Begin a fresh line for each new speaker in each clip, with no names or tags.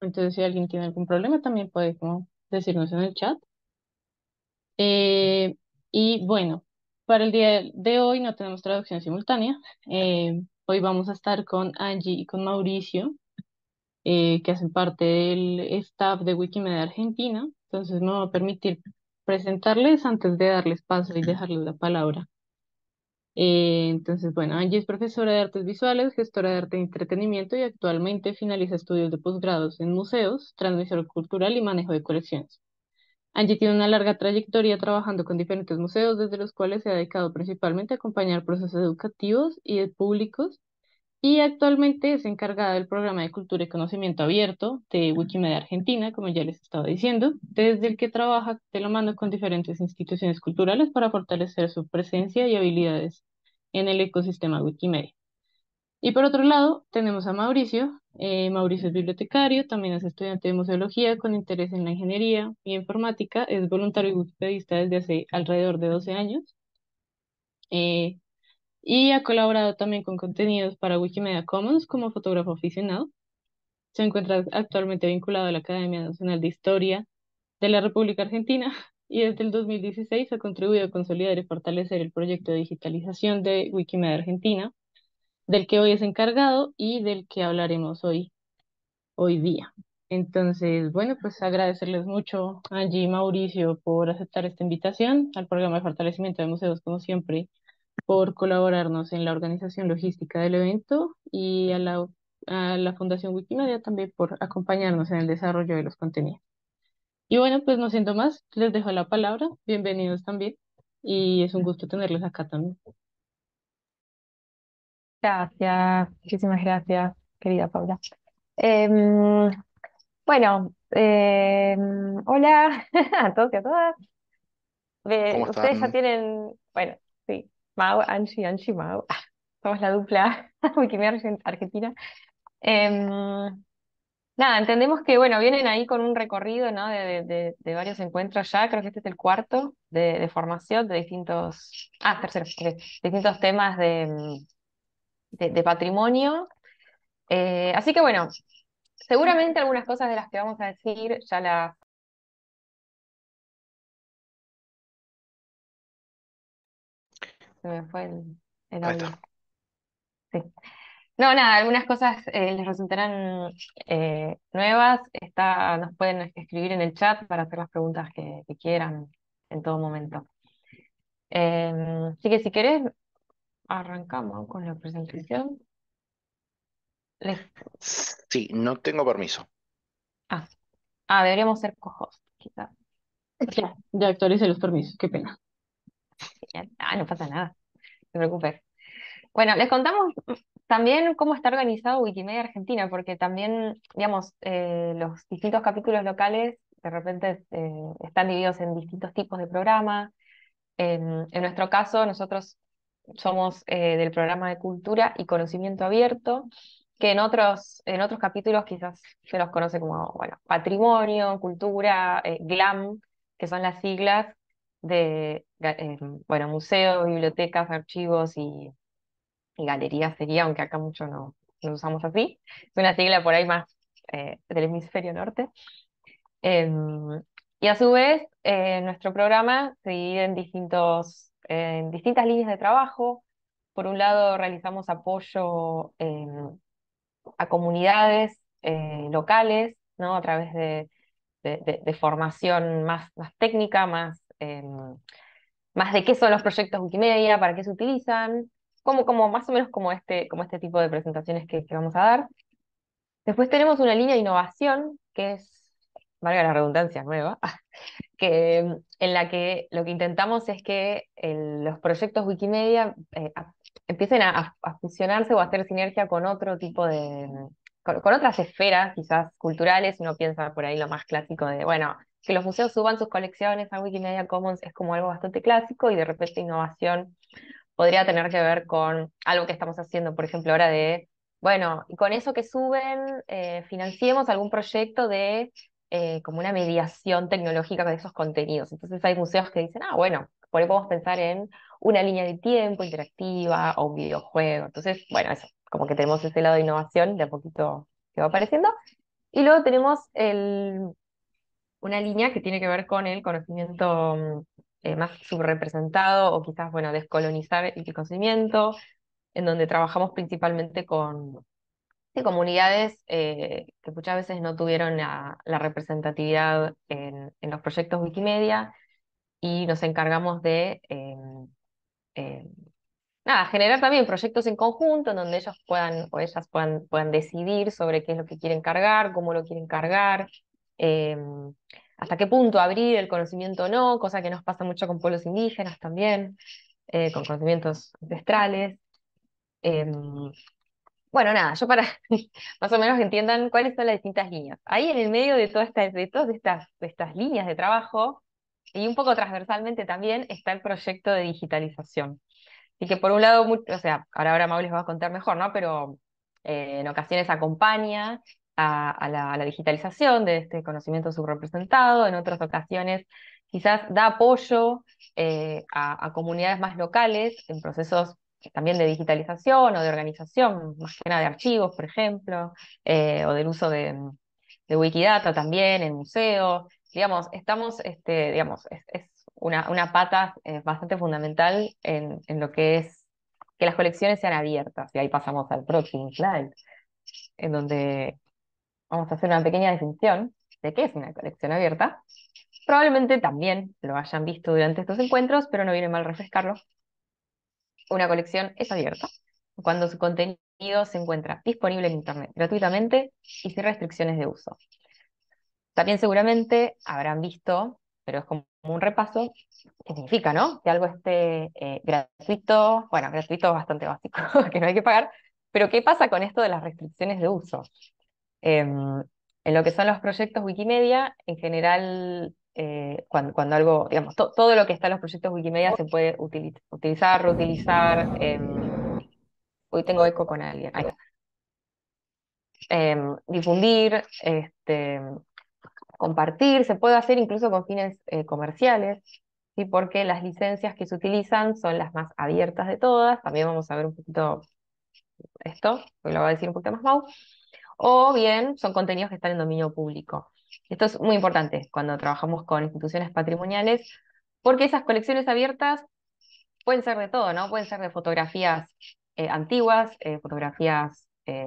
Entonces, si alguien tiene algún problema, también puede decirnos en el chat. Eh, y bueno, para el día de hoy no tenemos traducción simultánea. Eh, hoy vamos a estar con Angie y con Mauricio, eh, que hacen parte del staff de Wikimedia Argentina. Entonces, me va a permitir presentarles antes de darles paso y dejarles la palabra eh, entonces, bueno, Angie es profesora de artes visuales, gestora de arte y entretenimiento y actualmente finaliza estudios de posgrados en museos, transmisor cultural y manejo de colecciones. Angie tiene una larga trayectoria trabajando con diferentes museos, desde los cuales se ha dedicado principalmente a acompañar procesos educativos y de públicos, y actualmente es encargada del programa de cultura y conocimiento abierto de Wikimedia Argentina, como ya les estaba diciendo, desde el que trabaja de la mano con diferentes instituciones culturales para fortalecer su presencia y habilidades en el ecosistema Wikimedia. Y por otro lado, tenemos a Mauricio. Eh, Mauricio es bibliotecario, también es estudiante de museología con interés en la ingeniería y informática, es voluntario y wikipedista desde hace alrededor de 12 años. Eh, y ha colaborado también con contenidos para Wikimedia Commons como fotógrafo aficionado. Se encuentra actualmente vinculado a la Academia Nacional de Historia de la República Argentina y desde el 2016 ha contribuido a consolidar y fortalecer el proyecto de digitalización de Wikimedia Argentina, del que hoy es encargado y del que hablaremos hoy, hoy día. Entonces, bueno, pues agradecerles mucho a Angie y Mauricio por aceptar esta invitación al programa de fortalecimiento de museos, como siempre, por colaborarnos en la organización logística del evento y a a la Fundación Wikimedia también por acompañarnos en el desarrollo de los contenidos. Y bueno, pues no siento más, les dejo la palabra, bienvenidos también y es un gusto tenerlos acá también.
Gracias, muchísimas gracias, querida Paula. Em, bueno, em, hola a todos y a todas. Ustedes ya tienen, bueno, sí, Mau, Anchi Anchi Mau. Somos la dupla Wikimedia Argentina. Em, Nada, entendemos que, bueno, vienen ahí con un recorrido, ¿no? De, varios encuentros ya, creo que este es el cuarto de, formación de distintos, ah, distintos temas de, mm, patrimonio. Eh, así que, bueno, seguramente algunas cosas de las que vamos a decir ya las se me fue el, Sí. No, nada, algunas cosas eh, les resultarán eh, nuevas. Está, nos pueden escribir en el chat para hacer las preguntas que, quieran en todo momento. Em, así que si querés, arrancamos con la presentación.
Sí, no tengo permiso.
Ah, ah deberíamos ser cojos, quizás. Ya, ya actualicé los permisos, qué pena. Ah, no pasa nada, no te preocupes. Bueno, les contamos también cómo está organizado Wikimedia Argentina, porque también, digamos, eh, los distintos capítulos locales de repente eh, están divididos en distintos tipos de programa. En, nuestro caso, nosotros somos eh, del programa de cultura y conocimiento abierto, que en otros, en otros capítulos quizás se los conoce como bueno, patrimonio, cultura, glam, que son las siglas de bueno, museos, bibliotecas, archivos y y galería sería, aunque acá mucho no, lo usamos así, es una sigla por ahí más eh, del hemisferio norte. Em, y a su vez, eh, nuestro programa se divide en, distintos, en distintas líneas de trabajo. Por un lado, realizamos apoyo em, a comunidades eh, locales, ¿no? a través de, formación más, más, técnica, más, em, más de qué son los proyectos Wikimedia, para qué se utilizan, como, más o menos como este, como este tipo de presentaciones que, vamos a dar. Después tenemos una línea de innovación, que es, valga la redundancia, nueva, que, en la que lo que intentamos es que los proyectos Wikimedia eh, empiecen a, fusionarse o a hacer sinergia con otro tipo de, con, otras esferas quizás culturales, uno piensa por ahí lo más clásico de, bueno, que los museos suban sus colecciones a Wikimedia Commons es como algo bastante clásico y de repente innovación podría tener que ver con algo que estamos haciendo, por ejemplo, ahora de, bueno, y con eso que suben, eh, financiemos algún proyecto de eh, como una mediación tecnológica de esos contenidos. Entonces hay museos que dicen, ah, bueno, por ahí podemos pensar en una línea de tiempo interactiva o un videojuego. Entonces, bueno, eso, como que tenemos ese lado de innovación de a poquito que va apareciendo. Y luego tenemos el, una línea que tiene que ver con el conocimiento mm, eh, más subrepresentado o quizás, bueno, descolonizar el conocimiento, en donde trabajamos principalmente con comunidades eh, que muchas veces no tuvieron la, representatividad en, los proyectos Wikimedia y nos encargamos de... Em, em, generar también proyectos en conjunto en donde ellos puedan o ellas puedan, puedan decidir sobre qué es lo que quieren cargar, cómo lo quieren cargar, em, hasta qué punto abrir el conocimiento o no, cosa que nos pasa mucho con pueblos indígenas también, eh, con conocimientos ancestrales. Em, bueno, nada, yo para más o menos que entiendan cuáles son las distintas líneas. Ahí en el medio de, de todas estas, estas líneas de trabajo, y un poco transversalmente también, está el proyecto de digitalización. Y que por un lado, o sea, ahora, ahora les va a contar mejor, ¿no? Pero eh, en ocasiones acompaña a, la, digitalización de este conocimiento subrepresentado, en otras ocasiones quizás da apoyo eh, a, comunidades más locales en procesos también de digitalización o de organización, más que de archivos, por ejemplo, eh, o del uso de, Wikidata también en museos. Digamos, estamos, este, digamos, es, una, una, pata eh, bastante fundamental en, en, lo que es que las colecciones sean abiertas. Y ahí pasamos al próximo slide, en donde vamos a hacer una pequeña definición de qué es una colección abierta. Probablemente también lo hayan visto durante estos encuentros, pero no viene mal refrescarlo. Una colección es abierta cuando su contenido se encuentra disponible en Internet gratuitamente y sin restricciones de uso. También seguramente habrán visto, pero es como un repaso, qué significa, ¿no? Que algo esté eh, gratuito, bueno, gratuito bastante básico, que no hay que pagar, pero ¿qué pasa con esto de las restricciones de uso? Em, en lo que son los proyectos Wikimedia, en general, eh, cuando, algo, digamos, todo lo que está en los proyectos Wikimedia se puede utilizar, reutilizar. Em, hoy tengo eco con alguien. Em, difundir, este, compartir, se puede hacer incluso con fines eh, comerciales. ¿sí? porque las licencias que se utilizan son las más abiertas de todas. También vamos a ver un poquito esto, lo va a decir un poquito más Mau o bien son contenidos que están en dominio público. Esto es muy importante cuando trabajamos con instituciones patrimoniales, porque esas colecciones abiertas pueden ser de todo, ¿no? Pueden ser de fotografías eh, antiguas, eh, fotografías eh,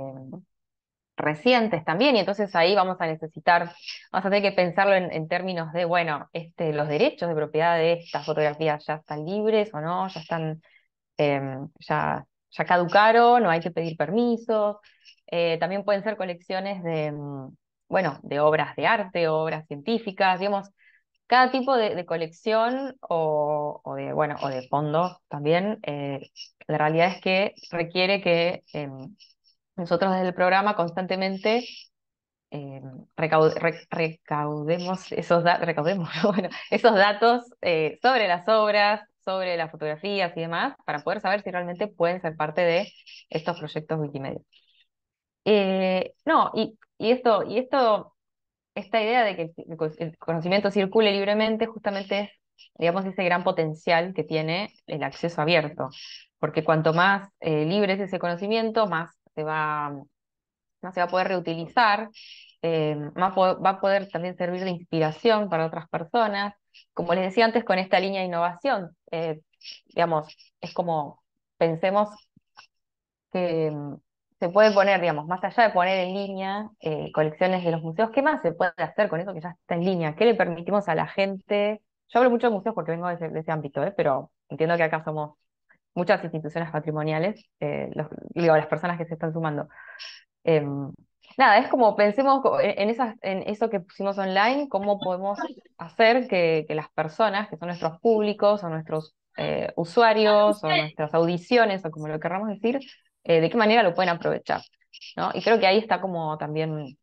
recientes también, y entonces ahí vamos a necesitar, vamos a tener que pensarlo en, en, términos de, bueno, este, los derechos de propiedad de estas fotografías ya están libres o no, ya están, em, ya ya caducaron, no hay que pedir permisos. Eh, también pueden ser colecciones de, mm, bueno, de obras de arte, obras científicas, digamos, cada tipo de, colección o, de, bueno, o de fondo también, eh, la realidad es que requiere que em, nosotros desde el programa constantemente em, recaudemos esos datos eh, sobre las obras, sobre las fotografías y demás para poder saber si realmente pueden ser parte de estos proyectos Wikimedia. Eh, no, y, esto, y esto, esta idea de que el, conocimiento circule libremente justamente es, digamos, ese gran potencial que tiene el acceso abierto, porque cuanto más eh, libre es ese conocimiento, más se va, se va a poder reutilizar, eh, más va a poder también servir de inspiración para otras personas, como les decía antes, con esta línea de innovación. Eh, digamos, es como pensemos que mm, se puede poner, digamos, más allá de poner en línea eh, colecciones de los museos, ¿qué más se puede hacer con eso que ya está en línea? ¿Qué le permitimos a la gente? Yo hablo mucho de museos porque vengo de ese, ámbito, ¿eh? pero entiendo que acá somos muchas instituciones patrimoniales, eh, digo, las personas que se están sumando. Em, nada, es como pensemos e, en, esas, en eso que pusimos online, cómo podemos hacer que, las personas, que son nuestros públicos o nuestros eh, usuarios o nuestras audiciones o como lo querramos decir, eh, de qué manera lo pueden aprovechar. ¿no? Y creo que ahí está como también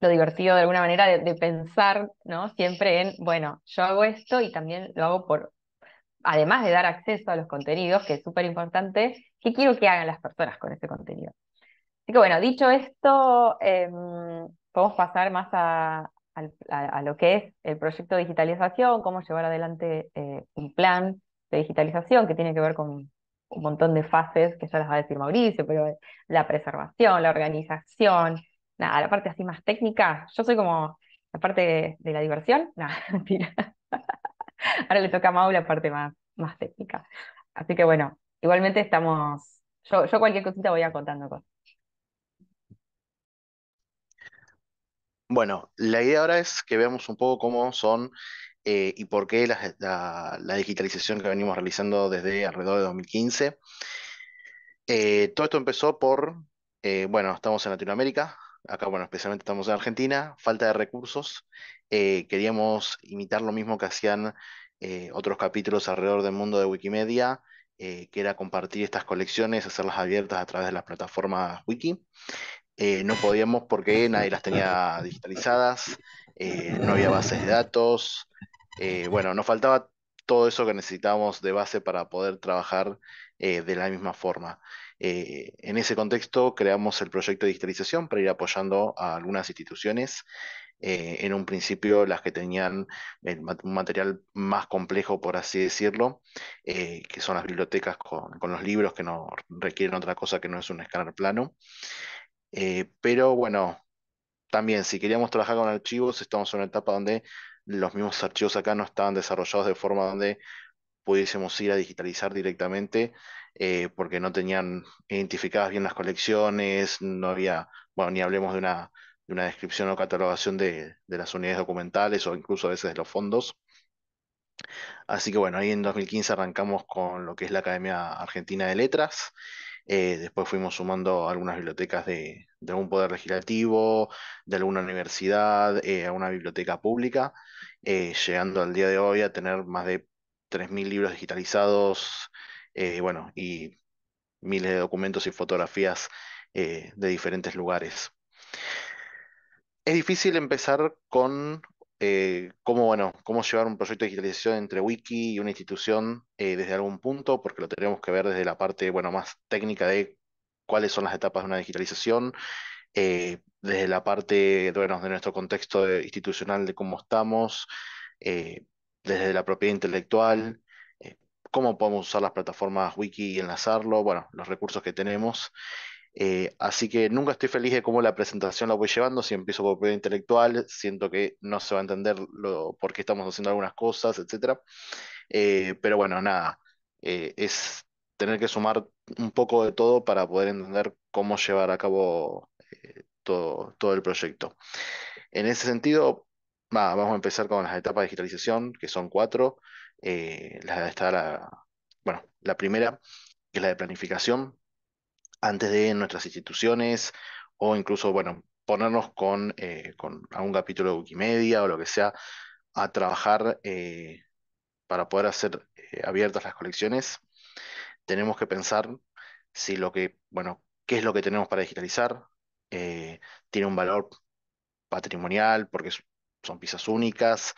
lo divertido de alguna manera de, pensar ¿no? siempre en, bueno, yo hago esto y también lo hago por, además de dar acceso a los contenidos, que es súper importante, ¿qué quiero que hagan las personas con este contenido? Así que bueno, dicho esto, eh, podemos pasar más a, lo que es el proyecto de digitalización, cómo llevar adelante eh, un plan de digitalización que tiene que ver con un montón de fases que ya las va a decir Mauricio, pero eh, la preservación, la organización, nada, la parte así más técnica. Yo soy como la parte de, la diversión, nada, Ahora le toca a Mau la parte más, más técnica. Así que bueno, igualmente estamos, yo, yo cualquier cosita voy a contando cosas.
Bueno, la idea ahora es que veamos un poco cómo son eh, y por qué la, digitalización que venimos realizando desde alrededor de 2015. Eh, todo esto empezó por, eh, bueno, estamos en Latinoamérica, acá, bueno, especialmente estamos en Argentina, falta de recursos. queríamos imitar lo mismo que hacían otros capítulos alrededor del mundo de Wikimedia, que era compartir estas colecciones, hacerlas abiertas a través de las plataformas Wiki. Eh, no podíamos porque nadie las tenía digitalizadas, eh, no había bases de datos, eh, bueno, nos faltaba todo eso que necesitábamos de base para poder trabajar de la misma forma. en ese contexto creamos el proyecto de digitalización para ir apoyando a algunas instituciones en un principio las que tenían un material más complejo, por así decirlo, que son las bibliotecas con, con los libros que no requieren otra cosa que no es un escáner plano. Eh, pero bueno, también si queríamos trabajar con archivos, estamos en una etapa donde los mismos archivos acá no estaban desarrollados de forma donde pudiésemos ir a digitalizar directamente, eh, porque no tenían identificadas bien las colecciones, no había, bueno, ni hablemos de una, descripción o catalogación de, de las unidades documentales o incluso a veces de los fondos. Así que bueno, ahí en 2015 arrancamos con lo que es la Academia Argentina de Letras eh, después fuimos sumando algunas bibliotecas de, algún poder legislativo, de alguna universidad, eh, a una biblioteca pública, eh, llegando al día de hoy a tener más de 3.000 libros digitalizados, bueno, y miles de documentos y fotografías de diferentes lugares. Es difícil empezar con eh, cómo, bueno, cómo llevar un proyecto de digitalización entre wiki y una institución eh, desde algún punto, porque lo tenemos que ver desde la parte bueno, más técnica de cuáles son las etapas de una digitalización, eh, desde la parte bueno, de nuestro contexto institucional de cómo estamos, desde la propiedad intelectual, cómo podemos usar las plataformas wiki y enlazarlo, bueno, los recursos que tenemos. Eh, así que nunca estoy feliz de cómo la presentación la voy llevando. Si empiezo por propiedad intelectual, siento que no se va a entender lo, por qué estamos haciendo algunas cosas, etc. Eh, pero bueno, nada, eh, es tener que sumar un poco de todo para poder entender cómo llevar a cabo todo, todo el proyecto. En ese sentido, vamos a empezar con las etapas de digitalización, que son cuatro. la, bueno, la primera, que es la de planificación, antes de nuestras instituciones o incluso, bueno, ponernos con, eh, con algún capítulo de Wikimedia o lo que sea a trabajar eh, para poder hacer eh, abiertas las colecciones, tenemos que pensar si lo que, bueno, qué es lo que tenemos para digitalizar, tiene un valor patrimonial porque son piezas únicas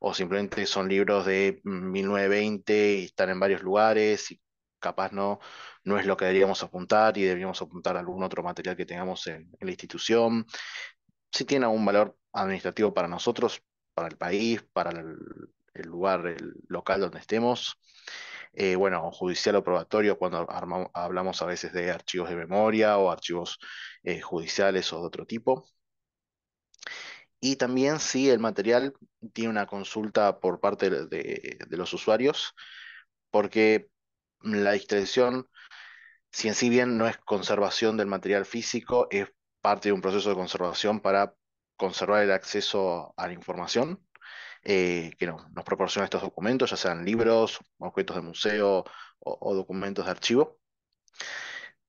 o simplemente son libros de 1920 y están en varios lugares y capaz no, no es lo que deberíamos apuntar y deberíamos apuntar algún otro material que tengamos en, la institución. Si tiene algún valor administrativo para nosotros, para el país, para el, lugar el local donde estemos. Eh, bueno, judicial o probatorio, cuando hablamos a veces de archivos de memoria o archivos eh, judiciales o de otro tipo. Y también si el material tiene una consulta por parte de, los usuarios, porque la extensión si en sí bien no es conservación del material físico, es parte de un proceso de conservación para conservar el acceso a la información eh, que nos proporciona estos documentos, ya sean libros, objetos de museo o, documentos de archivo.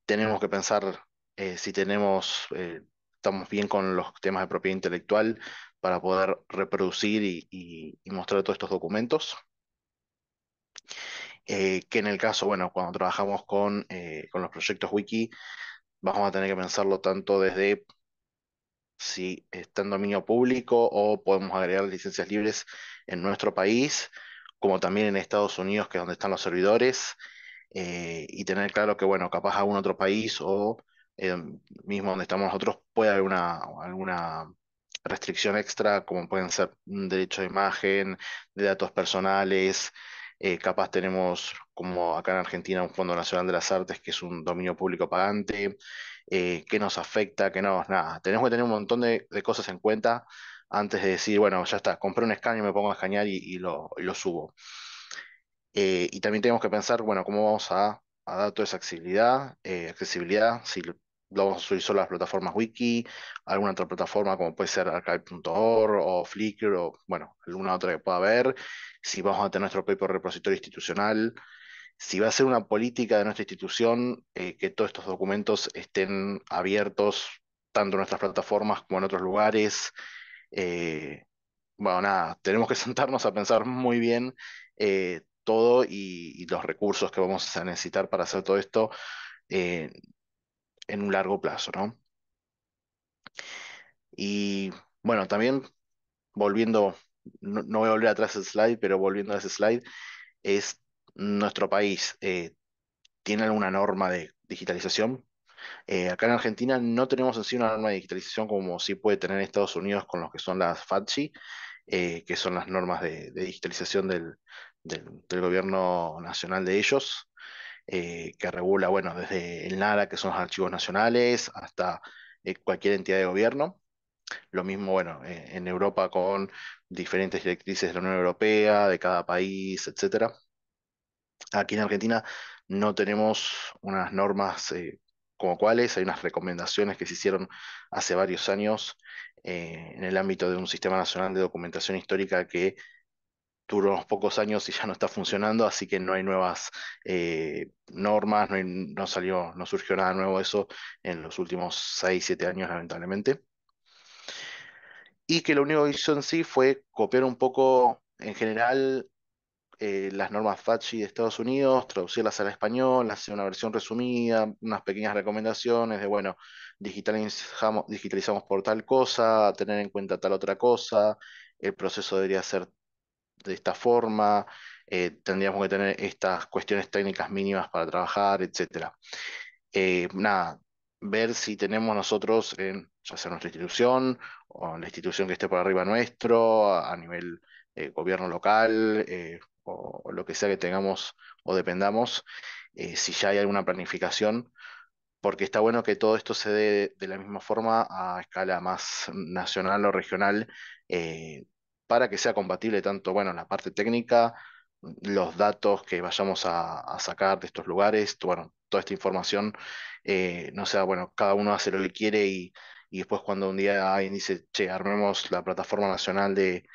Tenemos que pensar eh, si tenemos, eh, estamos bien con los temas de propiedad intelectual para poder reproducir y, y mostrar todos estos documentos. Eh, que en el caso, bueno, cuando trabajamos eh, con, los proyectos wiki, vamos a tener que pensarlo tanto desde si está en dominio público o podemos agregar licencias libres en nuestro país, como también en Estados Unidos, que es donde están los servidores, eh, y tener claro que, bueno, capaz algún otro país o mismo donde estamos nosotros puede haber una, alguna restricción extra, como pueden ser derechos derecho de imagen, de datos personales, eh, capaz tenemos, como acá en Argentina, un Fondo Nacional de las Artes, que es un dominio público pagante, eh, que qué nos afecta, que no, nada. Tenemos que tener un montón de, cosas en cuenta antes de decir, bueno, ya está, compré un escaño, me pongo a escanear y, lo, subo. Eh, y también tenemos que pensar, bueno, cómo vamos a, dar toda esa accesibilidad, accesibilidad, si lo vamos a subir solo a las plataformas wiki, alguna otra plataforma como puede ser archive.org o Flickr o, bueno, alguna otra que pueda haber, si vamos a tener nuestro paper repositorio institucional, si va a ser una política de nuestra institución eh, que todos estos documentos estén abiertos tanto en nuestras plataformas como en otros lugares. Eh, bueno, nada, tenemos que sentarnos a pensar muy bien eh, todo y, y, los recursos que vamos a necesitar para hacer todo esto en un largo plazo, ¿no? Y bueno, también volviendo, no, voy a volver atrás el slide, pero volviendo a ese slide, es nuestro país. Eh, ¿Tiene alguna norma de digitalización? Eh, acá en Argentina no tenemos en sí una norma de digitalización como sí puede tener Estados Unidos con los que son las FATCI, eh, que son las normas de, digitalización del, gobierno nacional de ellos. Eh, que regula, bueno, desde el NARA, que son los archivos nacionales, hasta eh, cualquier entidad de gobierno. Lo mismo, bueno, eh, en Europa con diferentes directrices de la Unión Europea, de cada país, etc. Aquí en Argentina no tenemos unas normas como cuáles, hay unas recomendaciones que se hicieron hace varios años en el ámbito de un sistema nacional de documentación histórica que duró unos pocos años y ya no está funcionando, así que no hay nuevas eh, normas, no, salió, no surgió nada nuevo eso en los últimos 6, 7 años, lamentablemente. Y que lo único que hizo en sí fue copiar un poco, en general, eh, las normas FACHI de Estados Unidos, traducirlas al español, hacer una versión resumida, unas pequeñas recomendaciones de, bueno, digitalizamos por tal cosa, tener en cuenta tal otra cosa, el proceso debería ser de esta forma, eh, tendríamos que tener estas cuestiones técnicas mínimas para trabajar, etc. Eh, nada, ver si tenemos nosotros, en, ya sea nuestra institución o la institución que esté por arriba nuestro, a, nivel eh, gobierno local o, lo que sea que tengamos o dependamos, si ya hay alguna planificación porque está bueno que todo esto se dé de la misma forma a escala más nacional o regional, para que sea compatible tanto, bueno, la parte técnica, los datos que vayamos a, sacar de estos lugares, bueno, toda esta información, eh, no sea, bueno, cada uno hace lo que quiere y, después cuando un día alguien dice, che, armemos la plataforma nacional de,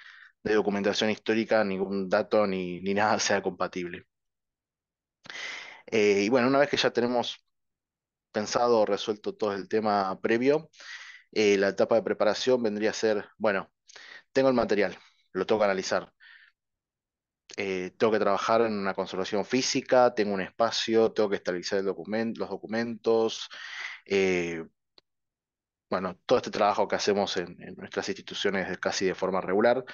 documentación histórica, ningún dato ni, nada sea compatible. Eh, y bueno, una vez que ya tenemos pensado, resuelto todo el tema previo, eh, la etapa de preparación vendría a ser, bueno, tengo el material, lo tengo que analizar. Eh, tengo que trabajar en una conservación física, tengo un espacio, tengo que estabilizar los documentos. Eh, bueno, todo este trabajo que hacemos en, nuestras instituciones es casi de forma regular,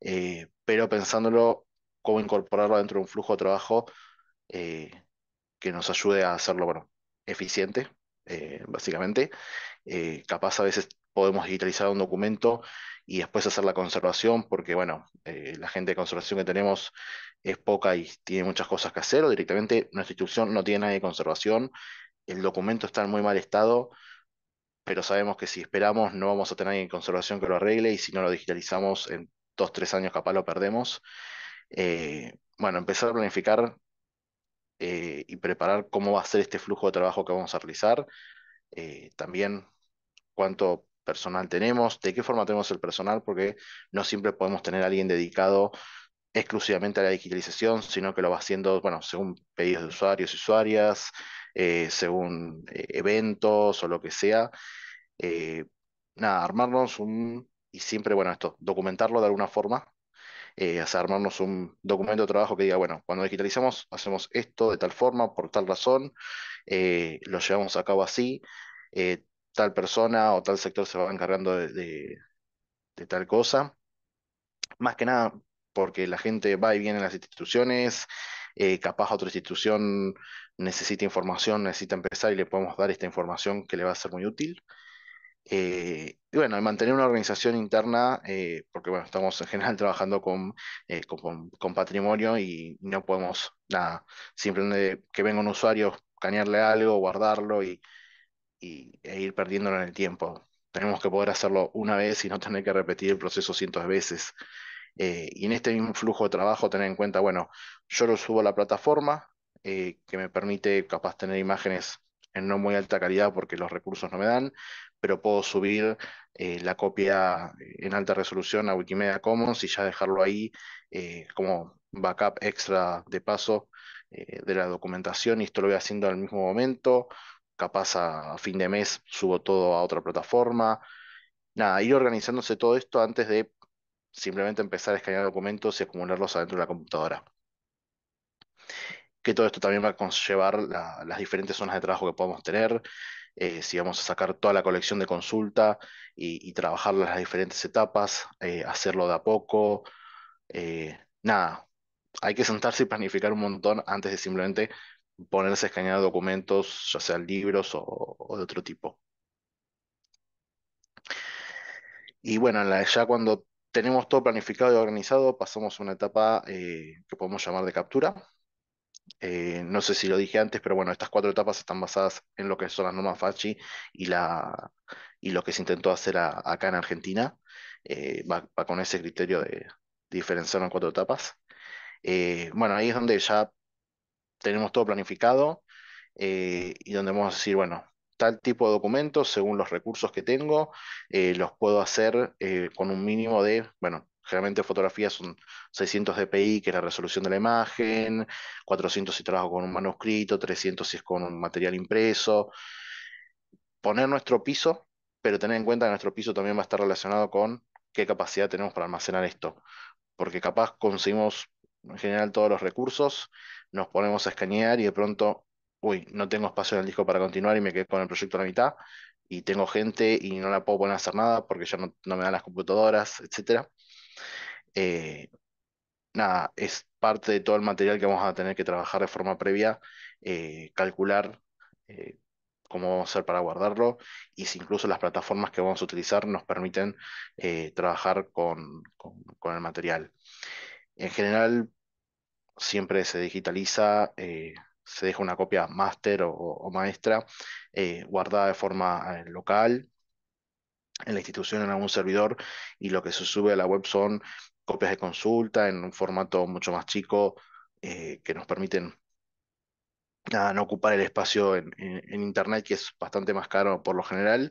eh, pero pensándolo cómo incorporarlo dentro de un flujo de trabajo que nos ayude a hacerlo bueno, eficiente, básicamente. capaz a veces podemos digitalizar un documento y después hacer la conservación, porque bueno, eh, la gente de conservación que tenemos es poca y tiene muchas cosas que hacer, o directamente nuestra institución no tiene nadie de conservación, el documento está en muy mal estado, pero sabemos que si esperamos no vamos a tener nadie de conservación que lo arregle, y si no lo digitalizamos en dos, tres años capaz lo perdemos. Eh, bueno, empezar a planificar eh, y preparar cómo va a ser este flujo de trabajo que vamos a realizar, también cuánto personal tenemos, de qué forma tenemos el personal, porque no siempre podemos tener a alguien dedicado exclusivamente a la digitalización, sino que lo va haciendo, bueno, según pedidos de usuarios y usuarias, eh, según eh, eventos o lo que sea. Eh, nada, armarnos un, y siempre, bueno, esto, documentarlo de alguna forma, eh, hacer, armarnos un documento de trabajo que diga, bueno, cuando digitalizamos hacemos esto de tal forma, por tal razón, lo llevamos a cabo así, tal persona o tal sector se va encargando de, tal cosa. Más que nada porque la gente va y viene a las instituciones, eh, capaz otra institución necesita información, necesita empezar y le podemos dar esta información que le va a ser muy útil. Eh, y bueno, mantener una organización interna, eh, porque bueno, estamos en general trabajando con, eh, con, con, patrimonio y no podemos nada, simplemente que venga un usuario, cañarle algo, guardarlo y y, e ir perdiéndolo en el tiempo. Tenemos que poder hacerlo una vez y no tener que repetir el proceso cientos de veces. Eh, y en este mismo flujo de trabajo tener en cuenta, bueno, yo lo subo a la plataforma, eh, que me permite capaz tener imágenes en no muy alta calidad porque los recursos no me dan, pero puedo subir eh, la copia en alta resolución a Wikimedia Commons y ya dejarlo ahí como backup extra de paso de la documentación y esto lo voy haciendo al mismo momento capaz a fin de mes subo todo a otra plataforma. Nada, ir organizándose todo esto antes de simplemente empezar a escanear documentos y acumularlos adentro de la computadora. Que todo esto también va a conllevar las diferentes zonas de trabajo que podamos tener, eh, si vamos a sacar toda la colección de consulta y, trabajar las diferentes etapas, eh, hacerlo de a poco, eh, nada, hay que sentarse y planificar un montón antes de simplemente ponerse a escanear documentos, ya sean libros o, de otro tipo. Y bueno, ya cuando tenemos todo planificado y organizado, pasamos a una etapa eh, que podemos llamar de captura. Eh, no sé si lo dije antes, pero bueno, estas cuatro etapas están basadas en lo que son las normas FACI y, la, y lo que se intentó hacer acá en Argentina. Eh, va, con ese criterio de, diferenciar en cuatro etapas. bueno, ahí es donde ya tenemos todo planificado eh, y donde vamos a decir, bueno, tal tipo de documentos, según los recursos que tengo, eh, los puedo hacer eh, con un mínimo de, bueno, generalmente fotografías son 600 dpi, que es la resolución de la imagen, 400 si trabajo con un manuscrito, 300 si es con un material impreso. Poner nuestro piso, pero tener en cuenta que nuestro piso también va a estar relacionado con qué capacidad tenemos para almacenar esto, porque capaz conseguimos en general todos los recursos, nos ponemos a escanear y de pronto, uy, no tengo espacio en el disco para continuar y me quedé con el proyecto a la mitad y tengo gente y no la puedo poner a hacer nada porque ya no, me dan las computadoras, etc. Eh, nada, es parte de todo el material que vamos a tener que trabajar de forma previa, eh, calcular eh, cómo vamos a hacer para guardarlo y si incluso las plataformas que vamos a utilizar nos permiten trabajar con el material. En general, siempre se digitaliza, eh, se deja una copia máster o, maestra eh, guardada de forma eh, local en la institución, en algún servidor, y lo que se sube a la web son copias de consulta en un formato mucho más chico que nos permiten no ocupar el espacio en, en, Internet, que es bastante más caro por lo general.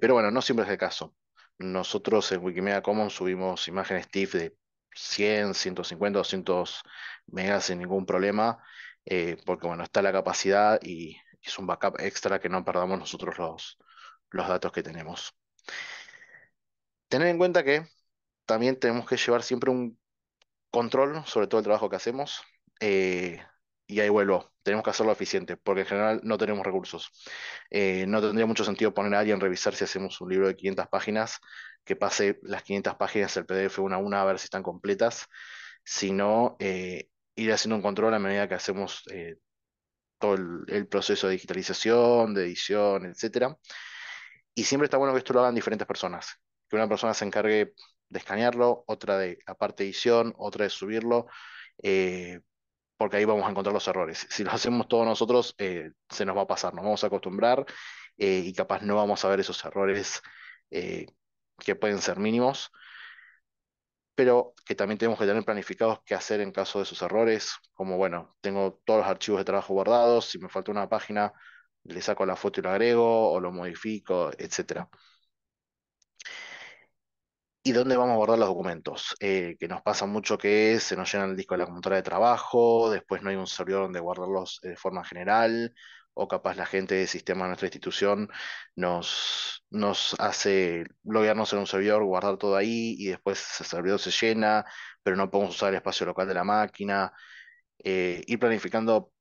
pero bueno, no siempre es el caso. Nosotros en Wikimedia Commons subimos imágenes TIFF de 100, 150, 200 megas sin ningún problema, eh, porque bueno, está la capacidad y es un backup extra que no perdamos nosotros los, datos que tenemos. Tener en cuenta que también tenemos que llevar siempre un control sobre todo el trabajo que hacemos. Eh, y ahí vuelvo, tenemos que hacerlo eficiente, porque en general no tenemos recursos. Eh, no tendría mucho sentido poner a alguien a revisar si hacemos un libro de 500 páginas que pase las 500 páginas del PDF una a una a ver si están completas, sino eh, ir haciendo un control a medida que hacemos eh, todo el, proceso de digitalización, de edición, etc. Y siempre está bueno que esto lo hagan diferentes personas, que una persona se encargue de escanearlo, otra de aparte de edición, otra de subirlo. Eh, porque ahí vamos a encontrar los errores. Si los hacemos todos nosotros, se nos va a pasar, nos vamos a acostumbrar y capaz no vamos a ver esos errores que pueden ser mínimos, pero que también tenemos que tener planificados qué hacer en caso de sus errores, como bueno, tengo todos los archivos de trabajo guardados, si me falta una página, le saco la foto y lo agrego o lo modifico, etc. ¿Y dónde vamos a guardar los documentos? Eh, que nos pasa mucho que se nos llena el disco de la computadora de trabajo, después no hay un servidor donde guardarlos eh, de forma general, o capaz la gente del sistema de nuestra institución nos, nos hace loguearnos en un servidor, guardar todo ahí y después ese servidor se llena, pero no podemos usar el espacio local de la máquina, eh, ir planificando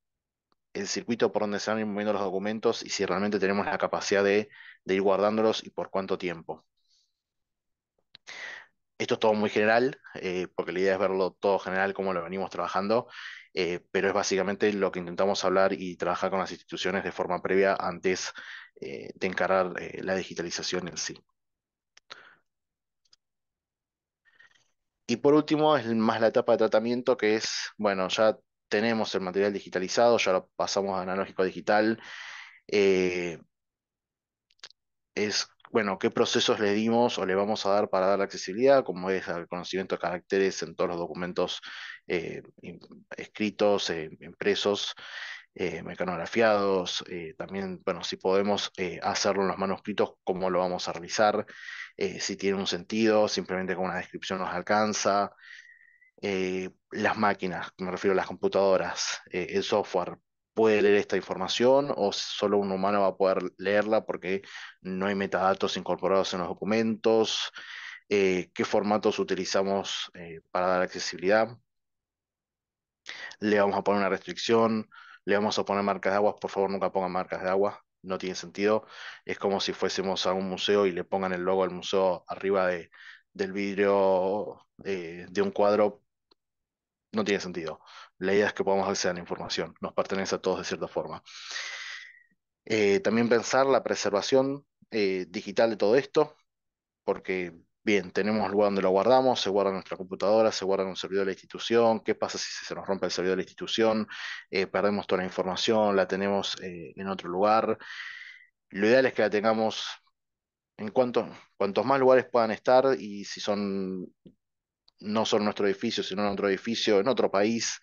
el circuito por donde se van a moviendo los documentos y si realmente tenemos la capacidad de, ir guardándolos y por cuánto tiempo. Esto es todo muy general, eh, porque la idea es verlo todo general cómo lo venimos trabajando eh, pero es básicamente lo que intentamos hablar y trabajar con las instituciones de forma previa antes eh, de encarar eh, la digitalización en sí. Y por último, es más la etapa de tratamiento que es, bueno, ya tenemos el material digitalizado, ya lo pasamos a analógico digital. es bueno, qué procesos le dimos o le vamos a dar para dar la accesibilidad, como es el conocimiento de caracteres en todos los documentos eh, escritos, eh, impresos, eh, mecanografiados, también, bueno, si podemos hacerlo en los manuscritos, cómo lo vamos a realizar, si tiene un sentido, simplemente con una descripción nos alcanza. las máquinas, me refiero a las computadoras, el software, puede leer esta información o solo un humano va a poder leerla porque no hay metadatos incorporados en los documentos, eh, qué formatos utilizamos eh, para dar accesibilidad. Le vamos a poner una restricción, le vamos a poner marcas de agua, por favor nunca pongan marcas de agua, no tiene sentido. Es como si fuésemos a un museo y le pongan el logo del museo arriba de, del vidrio eh, de un cuadro, no tiene sentido. La idea es que podamos acceder a la información, nos pertenece a todos de cierta forma. Eh, también pensar la preservación eh, digital de todo esto, porque bien, tenemos lugar donde lo guardamos, se guarda nuestra computadora, se guarda en un servidor de la institución, qué pasa si se nos rompe el servidor de la institución, eh, perdemos toda la información, la tenemos en otro lugar. Lo ideal es que la tengamos en cuanto, cuantos más lugares puedan estar y si son no solo en nuestro edificio, sino en otro edificio, en otro país,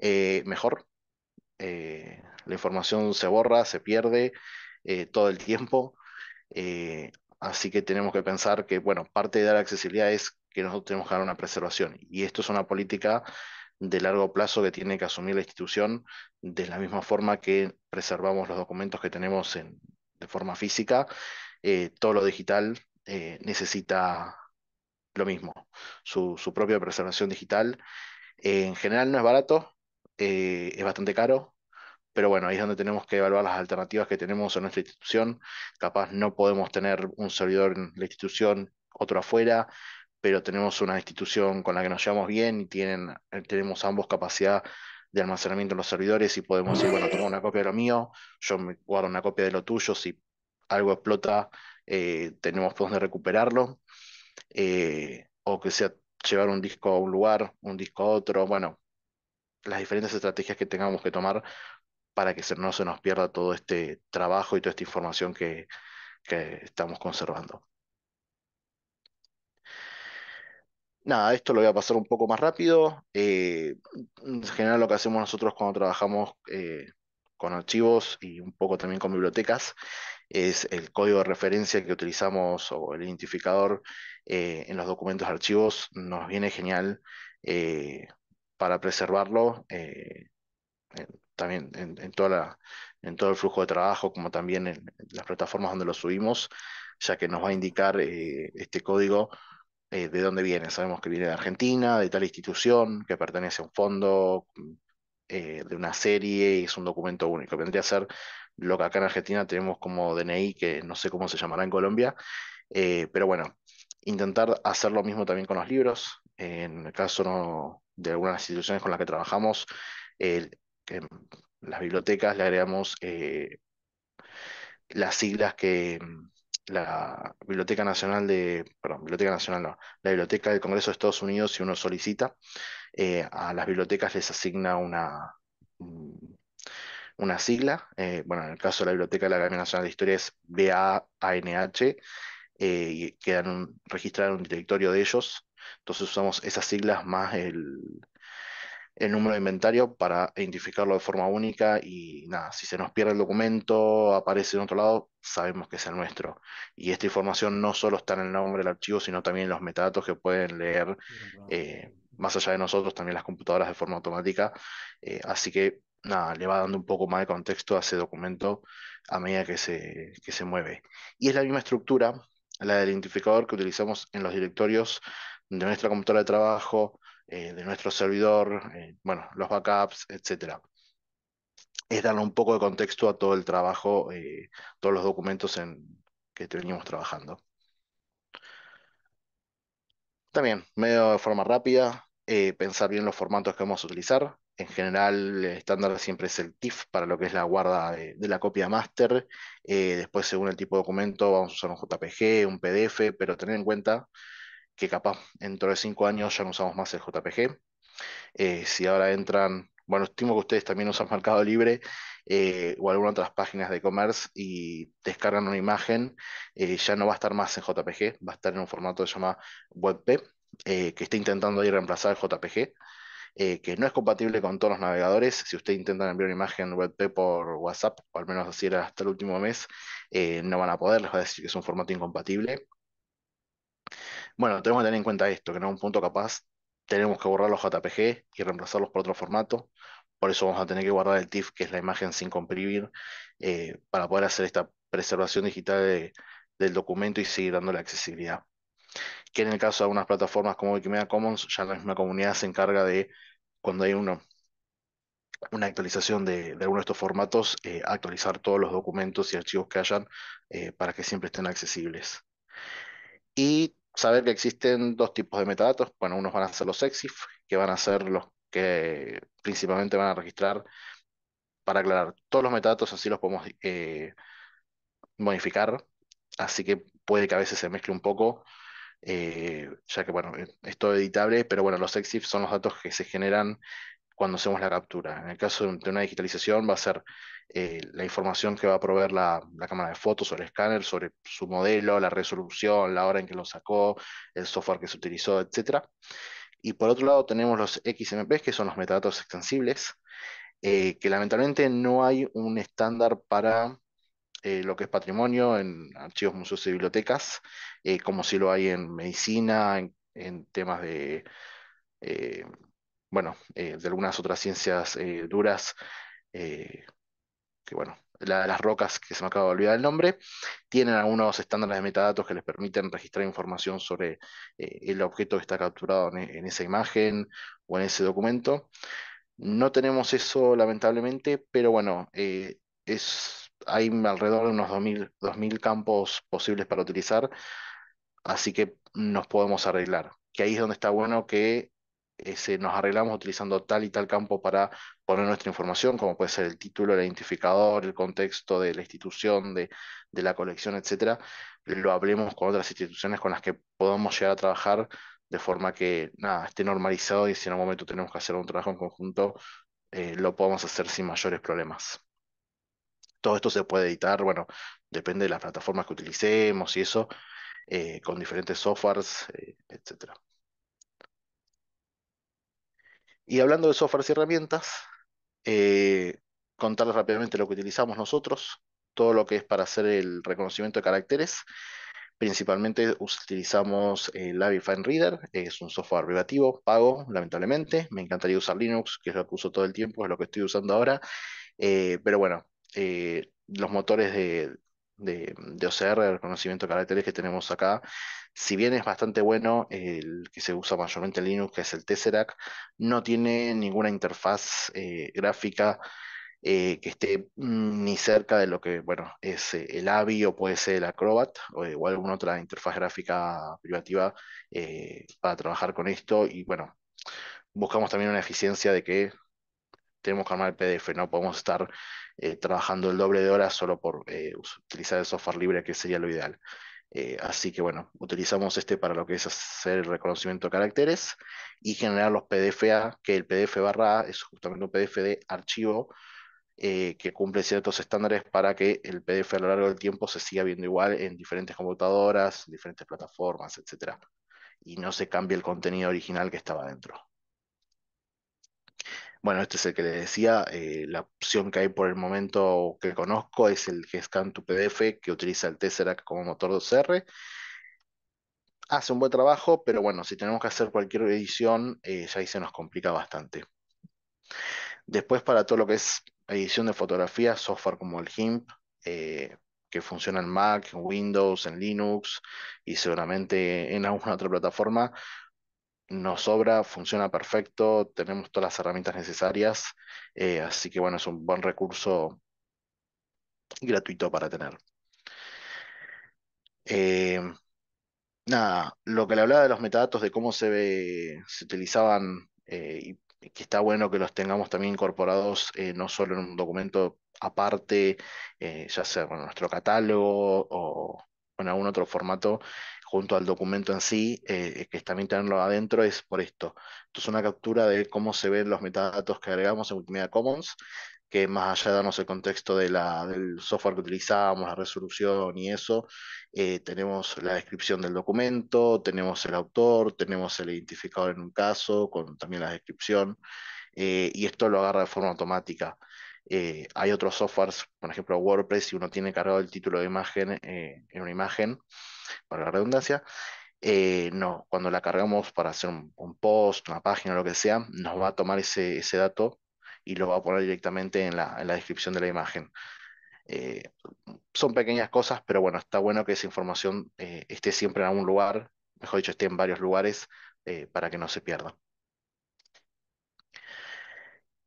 eh, mejor. Eh, la información se borra, se pierde eh, todo el tiempo. así que tenemos que pensar que, bueno, parte de dar accesibilidad es que nosotros tenemos que dar una preservación. Y esto es una política de largo plazo que tiene que asumir la institución de la misma forma que preservamos los documentos que tenemos de forma física. todo lo digital necesita lo mismo, su propia preservación digital. En general no es barato, eh, es bastante caro, pero bueno, ahí es donde tenemos que evaluar las alternativas que tenemos en nuestra institución. Capaz no podemos tener un servidor en la institución, otro afuera, pero tenemos una institución con la que nos llevamos bien y tienen, eh, tenemos ambos capacidad de almacenamiento en los servidores y podemos decir, bueno, tengo una copia de lo mío, yo me guardo una copia de lo tuyo, si algo explota, eh, tenemos por recuperarlo, o que sea llevar un disco a un lugar, un disco a otro, bueno, las diferentes estrategias que tengamos que tomar para que no se nos pierda todo este trabajo y toda esta información que, estamos conservando. Nada, esto lo voy a pasar un poco más rápido. Eh, en general lo que hacemos nosotros cuando trabajamos eh, con archivos y un poco también con bibliotecas es el código de referencia que utilizamos o el identificador eh, en los documentos de archivos. Nos viene genial eh, para preservarlo eh, también en, todo el flujo de trabajo, como también en, las plataformas donde lo subimos, ya que nos va a indicar eh, este código eh, de dónde viene. Sabemos que viene de Argentina, de tal institución, que pertenece a un fondo, mm, de una serie y es un documento único. Vendría a ser lo que acá en Argentina tenemos como DNI, que no sé cómo se llamará en Colombia, pero bueno, intentar hacer lo mismo también con los libros en el caso de algunas instituciones con las que trabajamos, las bibliotecas le agregamos eh, las siglas que mm, la Biblioteca Nacional de, perdón, Biblioteca Nacional no, la Biblioteca del Congreso de Estados Unidos, si uno solicita, eh, a las bibliotecas les asigna una, mm, una sigla, eh, bueno, en el caso de la Biblioteca de la Academia Nacional de Historia es BAANH, y quedan registrados en un directorio de ellos, entonces usamos esas siglas más el, número de inventario para identificarlo de forma única y nada, si se nos pierde el documento, aparece en otro lado, sabemos que es el nuestro. Y esta información no solo está en el nombre del archivo, sino también en los metadatos que pueden leer eh, más allá de nosotros, también las computadoras de forma automática. Eh, así que nada, le va dando un poco más de contexto a ese documento a medida que se, que se mueve. Y es la misma estructura, la del identificador que utilizamos en los directorios de nuestra computadora de trabajo, eh, de nuestro servidor, eh, bueno, los backups, etc. Es darle un poco de contexto a todo el trabajo, eh, todos los documentos en que venimos trabajando. También, medio de forma rápida, pensar bien los formatos que vamos a utilizar. En general, el estándar siempre es el TIFF para lo que es la guarda de, la copia master. después, según el tipo de documento, vamos a usar un JPG, un PDF, pero tener en cuenta que capaz dentro de cinco años ya no usamos más el JPG. Eh, si ahora entran, bueno, estimo que ustedes también usan Mercado Libre eh, o alguna otras páginas de e-commerce y descargan una imagen, eh, ya no va a estar más en JPG, va a estar en un formato que se llama WebP, que está intentando ahí reemplazar el JPG. que no es compatible con todos los navegadores. Si usted intenta enviar una imagen WebP por WhatsApp, o al menos así era hasta el último mes, no van a poder, les va a decir que es un formato incompatible. Bueno, tenemos que tener en cuenta esto, que en un punto capaz tenemos que borrar los JPG y reemplazarlos por otro formato. Por eso vamos a tener que guardar el TIFF, que es la imagen sin comprimir, eh, para poder hacer esta preservación digital del documento y seguir dando la accesibilidad. Que en el caso de algunas plataformas como Wikimedia Commons, ya la misma comunidad se encarga de, cuando hay una actualización de, alguno de estos formatos, eh, actualizar todos los documentos y archivos que hayan eh, para que siempre estén accesibles. Y saber que existen dos tipos de metadatos. Bueno, unos van a ser los EXIF, que van a ser los que principalmente van a registrar, para aclarar, todos los metadatos así los podemos eh, modificar, así que puede que a veces se mezcle un poco, eh, ya que bueno, e-, es todo editable, pero bueno, los EXIF son los datos que se generan cuando hacemos la captura. En el caso de una digitalización va a ser eh, la información que va a proveer la, cámara de fotos o el escáner sobre su modelo, la resolución, la hora en que lo sacó, el software que se utilizó, etc. Y por otro lado tenemos los XMP, que son los metadatos extensibles, eh, que lamentablemente no hay un estándar para eh, lo que es patrimonio en archivos, museos y bibliotecas, como si lo hay en medicina, en temas de bueno, eh, de algunas otras ciencias eh, duras, eh, que bueno, las rocas, que se me acaba de olvidar el nombre, tienen algunos estándares de metadatos que les permiten registrar información sobre el objeto que está capturado en, esa imagen o en ese documento. No tenemos eso, lamentablemente, pero bueno, es, hay alrededor de unos 2000 campos posibles para utilizar, así que nos podemos arreglar. Que ahí es donde está bueno que nos arreglamos utilizando tal y tal campo para poner nuestra información, como puede ser el título, el identificador, el contexto de la institución, de, la colección, etcétera, lo hablemos con otras instituciones con las que podamos llegar a trabajar de forma que nada, esté normalizado y si en algún momento tenemos que hacer un trabajo en conjunto, eh, lo podamos hacer sin mayores problemas. Todo esto se puede editar, bueno, depende de las plataformas que utilicemos y eso, eh, con diferentes softwares, eh, etcétera. Y hablando de softwares y herramientas, eh, contarles rápidamente lo que utilizamos nosotros, todo lo que es para hacer el reconocimiento de caracteres. Principalmente utilizamos el eh, fine Reader, es un software privativo, pago, lamentablemente. Me encantaría usar Linux, que es lo que uso todo el tiempo, es lo que estoy usando ahora. Eh, pero bueno, los motores de, de, OCR, el reconocimiento de caracteres que tenemos acá. Si bien es bastante bueno, el que se usa mayormente en Linux, que es el Tesseract, no tiene ninguna interfaz eh, gráfica eh, que esté mm, ni cerca de lo que, bueno, es eh, el AVI o puede ser el Acrobat o, o alguna otra interfaz gráfica privativa para trabajar con esto. Y bueno, buscamos también una eficiencia de que tenemos que armar el PDF, no podemos estar eh, trabajando el doble de horas solo por eh, utilizar el software libre, que sería lo ideal. Eh, así que bueno, utilizamos este para lo que es hacer el reconocimiento de caracteres y generar los PDFA, que el PDF barra A es justamente un PDF de archivo que cumple ciertos estándares para que el PDF a lo largo del tiempo se siga viendo igual en diferentes computadoras, diferentes plataformas, etc. Y no se cambie el contenido original que estaba dentro. Bueno, este es el que les decía. Eh, la opción que hay por el momento que conozco es el Scan to PDF que utiliza el Tesseract como motor 2R. Hace un buen trabajo, pero bueno, si tenemos que hacer cualquier edición, eh, ya ahí se nos complica bastante. Después, para todo lo que es edición de fotografía, software como el GIMP, eh, que funciona en Mac, en Windows, en Linux y seguramente en alguna otra plataforma, nos sobra, funciona perfecto, tenemos todas las herramientas necesarias, eh, así que bueno, es un buen recurso gratuito para tener. Eh, nada, lo que le hablaba de los metadatos, de cómo se, se utilizaban eh, y que está bueno que los tengamos también incorporados no solo en un documento aparte, ya sea en nuestro catálogo o en algún otro formato, junto al documento en sí, eh, que también tenerlo adentro, es por esto. Esto es una captura de cómo se ven los metadatos que agregamos en Wikimedia Commons, que más allá de darnos el contexto del software que utilizamos, la resolución y eso, eh, tenemos la descripción del documento, tenemos el autor, tenemos el identificador en un caso, con también la descripción, eh, y esto lo agarra de forma automática. Eh, hay otros softwares, por ejemplo WordPress, si uno tiene cargado el título de imagen en una imagen, para la redundancia, eh, no, cuando la cargamos para hacer un, post, una página, lo que sea, nos va a tomar ese, dato y lo va a poner directamente en la, descripción de la imagen. Eh, son pequeñas cosas, pero bueno, está bueno que esa información eh, esté siempre en algún lugar, mejor dicho, esté en varios lugares para que no se pierda.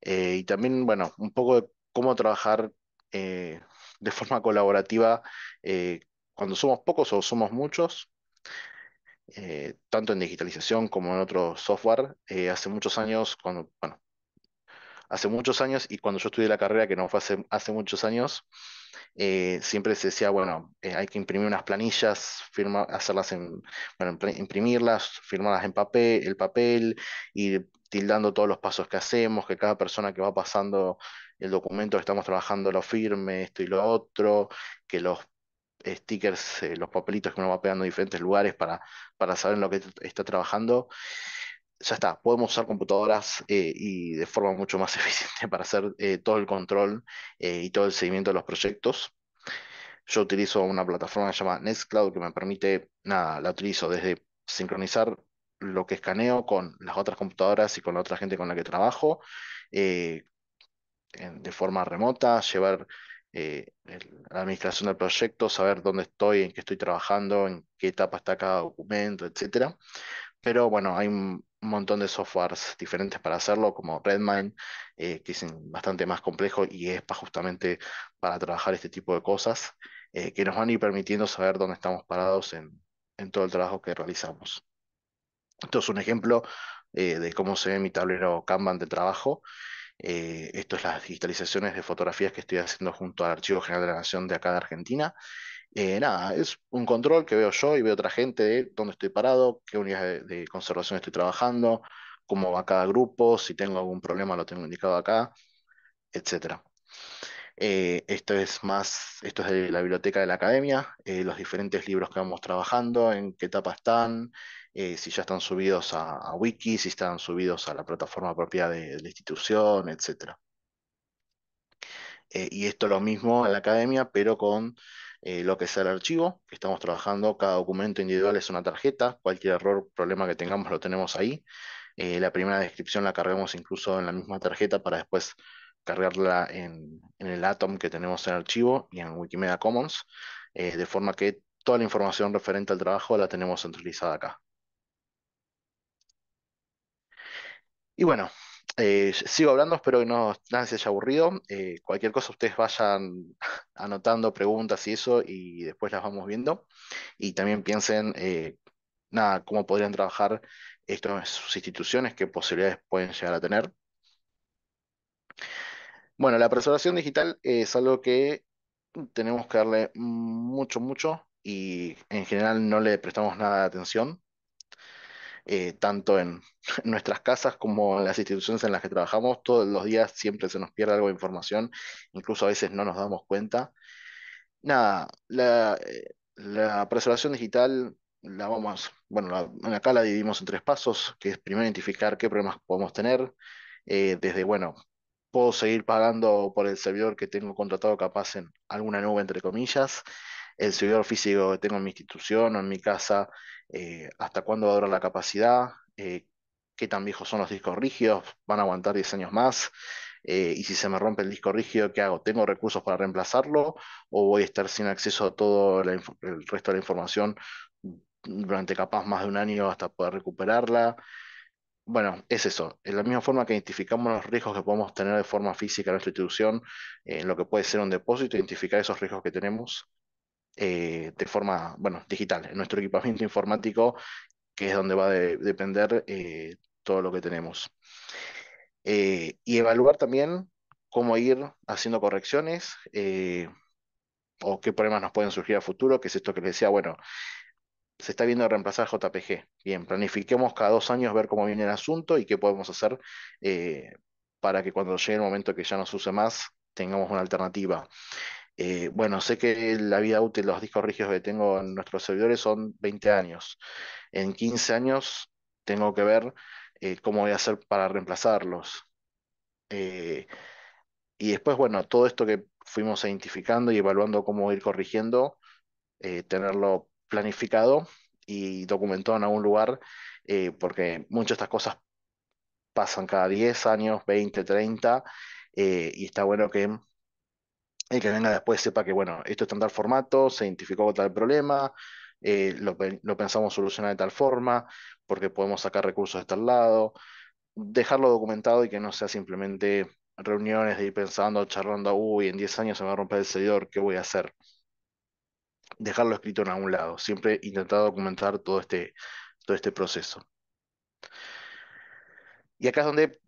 y también, bueno, un poco de cómo trabajar de forma colaborativa cuando somos pocos o somos muchos, eh, tanto en digitalización como en otro software, eh, hace muchos años, cuando, bueno, hace muchos años y cuando yo estudié la carrera, que no fue hace, muchos años, eh, siempre se decía, bueno, hay que imprimir unas planillas, hacerlas en, bueno, imprimirlas, firmarlas en papel, el papel, y tildando todos los pasos que hacemos, que cada persona que va pasando el documento que estamos trabajando lo firme, esto y lo otro, que los stickers, eh, los papelitos que uno va pegando en diferentes lugares para, para saber en lo que está trabajando. Ya está, podemos usar computadoras eh, y de forma mucho más eficiente para hacer eh, todo el control y todo el seguimiento de los proyectos. Yo utilizo una plataforma que se llama Nextcloud que me permite, nada, la utilizo desde sincronizar lo que escaneo con las otras computadoras y con la otra gente con la que trabajo, de forma remota, llevar eh, la administración del proyecto, saber dónde estoy, en qué estoy trabajando, en qué etapa está cada documento, etc. Pero bueno, hay un montón de softwares diferentes para hacerlo, como Redmine, eh, que es bastante más complejo y es para justamente para trabajar este tipo de cosas, eh, que nos van a ir permitiendo saber dónde estamos parados en, en todo el trabajo que realizamos. Esto es un ejemplo de cómo se ve mi tablero Kanban de trabajo. Eh, esto es las digitalizaciones de fotografías que estoy haciendo junto al Archivo General de la Nación de acá de Argentina. Eh, nada, es un control que veo yo y veo otra gente de dónde estoy parado, qué unidades de, conservación estoy trabajando, cómo va cada grupo, si tengo algún problema lo tengo indicado acá, etc. Eh, esto es más, esto es de la biblioteca de la academia, los diferentes libros que vamos trabajando, en qué etapa están, eh, si ya están subidos a, Wiki, si están subidos a la plataforma propia de, la institución, etc. Eh, y esto lo mismo en la academia, pero con eh, lo que sea el archivo, que estamos trabajando, cada documento individual es una tarjeta, cualquier error, problema que tengamos lo tenemos ahí. la primera descripción la cargamos incluso en la misma tarjeta para después cargarla en, en el Atom que tenemos en archivo y en Wikimedia Commons, de forma que toda la información referente al trabajo la tenemos centralizada acá. Y bueno, eh, sigo hablando, espero que no nadie se haya aburrido. Eh, cualquier cosa ustedes vayan anotando preguntas y eso y después las vamos viendo. Y también piensen, eh, nada, cómo podrían trabajar estas instituciones, qué posibilidades pueden llegar a tener. Bueno, la preservación digital es algo que tenemos que darle mucho, mucho y en general no le prestamos nada de atención. Eh, tanto en nuestras casas como en las instituciones en las que trabajamos. Todos los días siempre se nos pierde algo de información, incluso a veces no nos damos cuenta. Nada, la, eh, la preservación digital la vamos, bueno, acá la dividimos en tres pasos, que es primero identificar qué problemas podemos tener, eh, desde, bueno, puedo seguir pagando por el servidor que tengo contratado capaz en alguna nube, entre comillas, el servidor físico que tengo en mi institución o en mi casa, eh, hasta cuándo va a durar la capacidad, eh, qué tan viejos son los discos rígidos, van a aguantar 10 años más, eh, y si se me rompe el disco rígido, ¿qué hago? ¿Tengo recursos para reemplazarlo o voy a estar sin acceso a todo el resto de la información durante capaz más de un año hasta poder recuperarla? Bueno, es eso. En la misma forma que identificamos los riesgos que podemos tener de forma física en nuestra institución, en lo que puede ser un depósito, identificar esos riesgos que tenemos eh, de forma, bueno, digital, en nuestro equipamiento informático, que es donde va a depender eh, todo lo que tenemos. Eh, y evaluar también cómo ir haciendo correcciones o qué problemas nos pueden surgir a futuro, que es esto que les decía, bueno, se está viendo reemplazar JPG. Bien, planifiquemos cada dos años ver cómo viene el asunto y qué podemos hacer para que cuando llegue el momento que ya nos use más, tengamos una alternativa. Eh, bueno, sé que la vida útil de los discos rígidos que tengo en nuestros servidores son 20 años. En 15 años tengo que ver eh, cómo voy a hacer para reemplazarlos. Eh, y después, bueno, todo esto que fuimos identificando y evaluando cómo ir corrigiendo, tenerlo planificado y documentado en algún lugar, porque muchas de estas cosas pasan cada 10 años, 20, 30, y está bueno que y que venga después sepa que, bueno, esto está en tal formato, se identificó con tal problema, eh, lo, pensamos solucionar de tal forma, porque podemos sacar recursos de tal lado, dejarlo documentado y que no sea simplemente reuniones de ir pensando, charlando, uy, en 10 años se me va a romper el servidor, ¿qué voy a hacer? Dejarlo escrito en algún lado, siempre intentar documentar todo este, todo este proceso. Y acá es donde,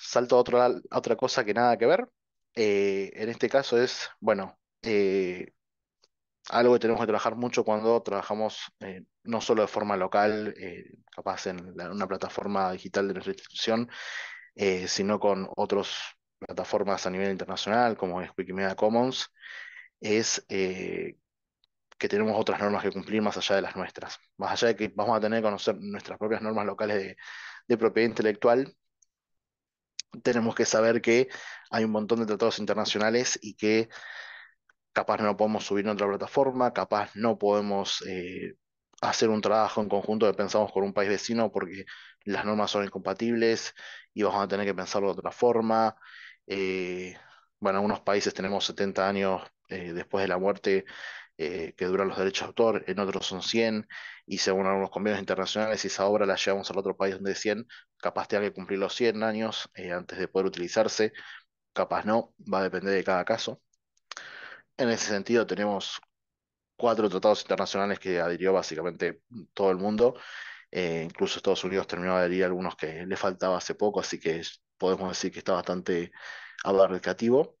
salto otro, a otra cosa que nada que ver, eh, en este caso es, bueno, eh, algo que tenemos que trabajar mucho cuando trabajamos eh, no solo de forma local, capaz en una plataforma digital de nuestra institución, sino con otras plataformas a nivel internacional, como es Wikimedia Commons, es que tenemos otras normas que cumplir más allá de las nuestras. Más allá de que vamos a tener que conocer nuestras propias normas locales de propiedad intelectual, tenemos que saber que hay un montón de tratados internacionales y que capaz no podemos subir en otra plataforma, capaz no podemos eh, hacer un trabajo en conjunto que pensamos con un país vecino porque las normas son incompatibles y vamos a tener que pensarlo de otra forma. Eh, bueno, algunos países tenemos 70 años eh, después de la muerte eh, que duran los derechos de autor, en otros son 100, y según algunos convenios internacionales, si esa obra la llevamos al otro país donde es 100, capaz tenga que cumplir los 100 años eh, antes de poder utilizarse, capaz no, va a depender de cada caso. En ese sentido, tenemos cuatro tratados internacionales que adhirió básicamente todo el mundo. Eh, incluso Estados Unidos terminó de adherir algunos que le faltaba hace poco, así que podemos decir que está bastante abarcativo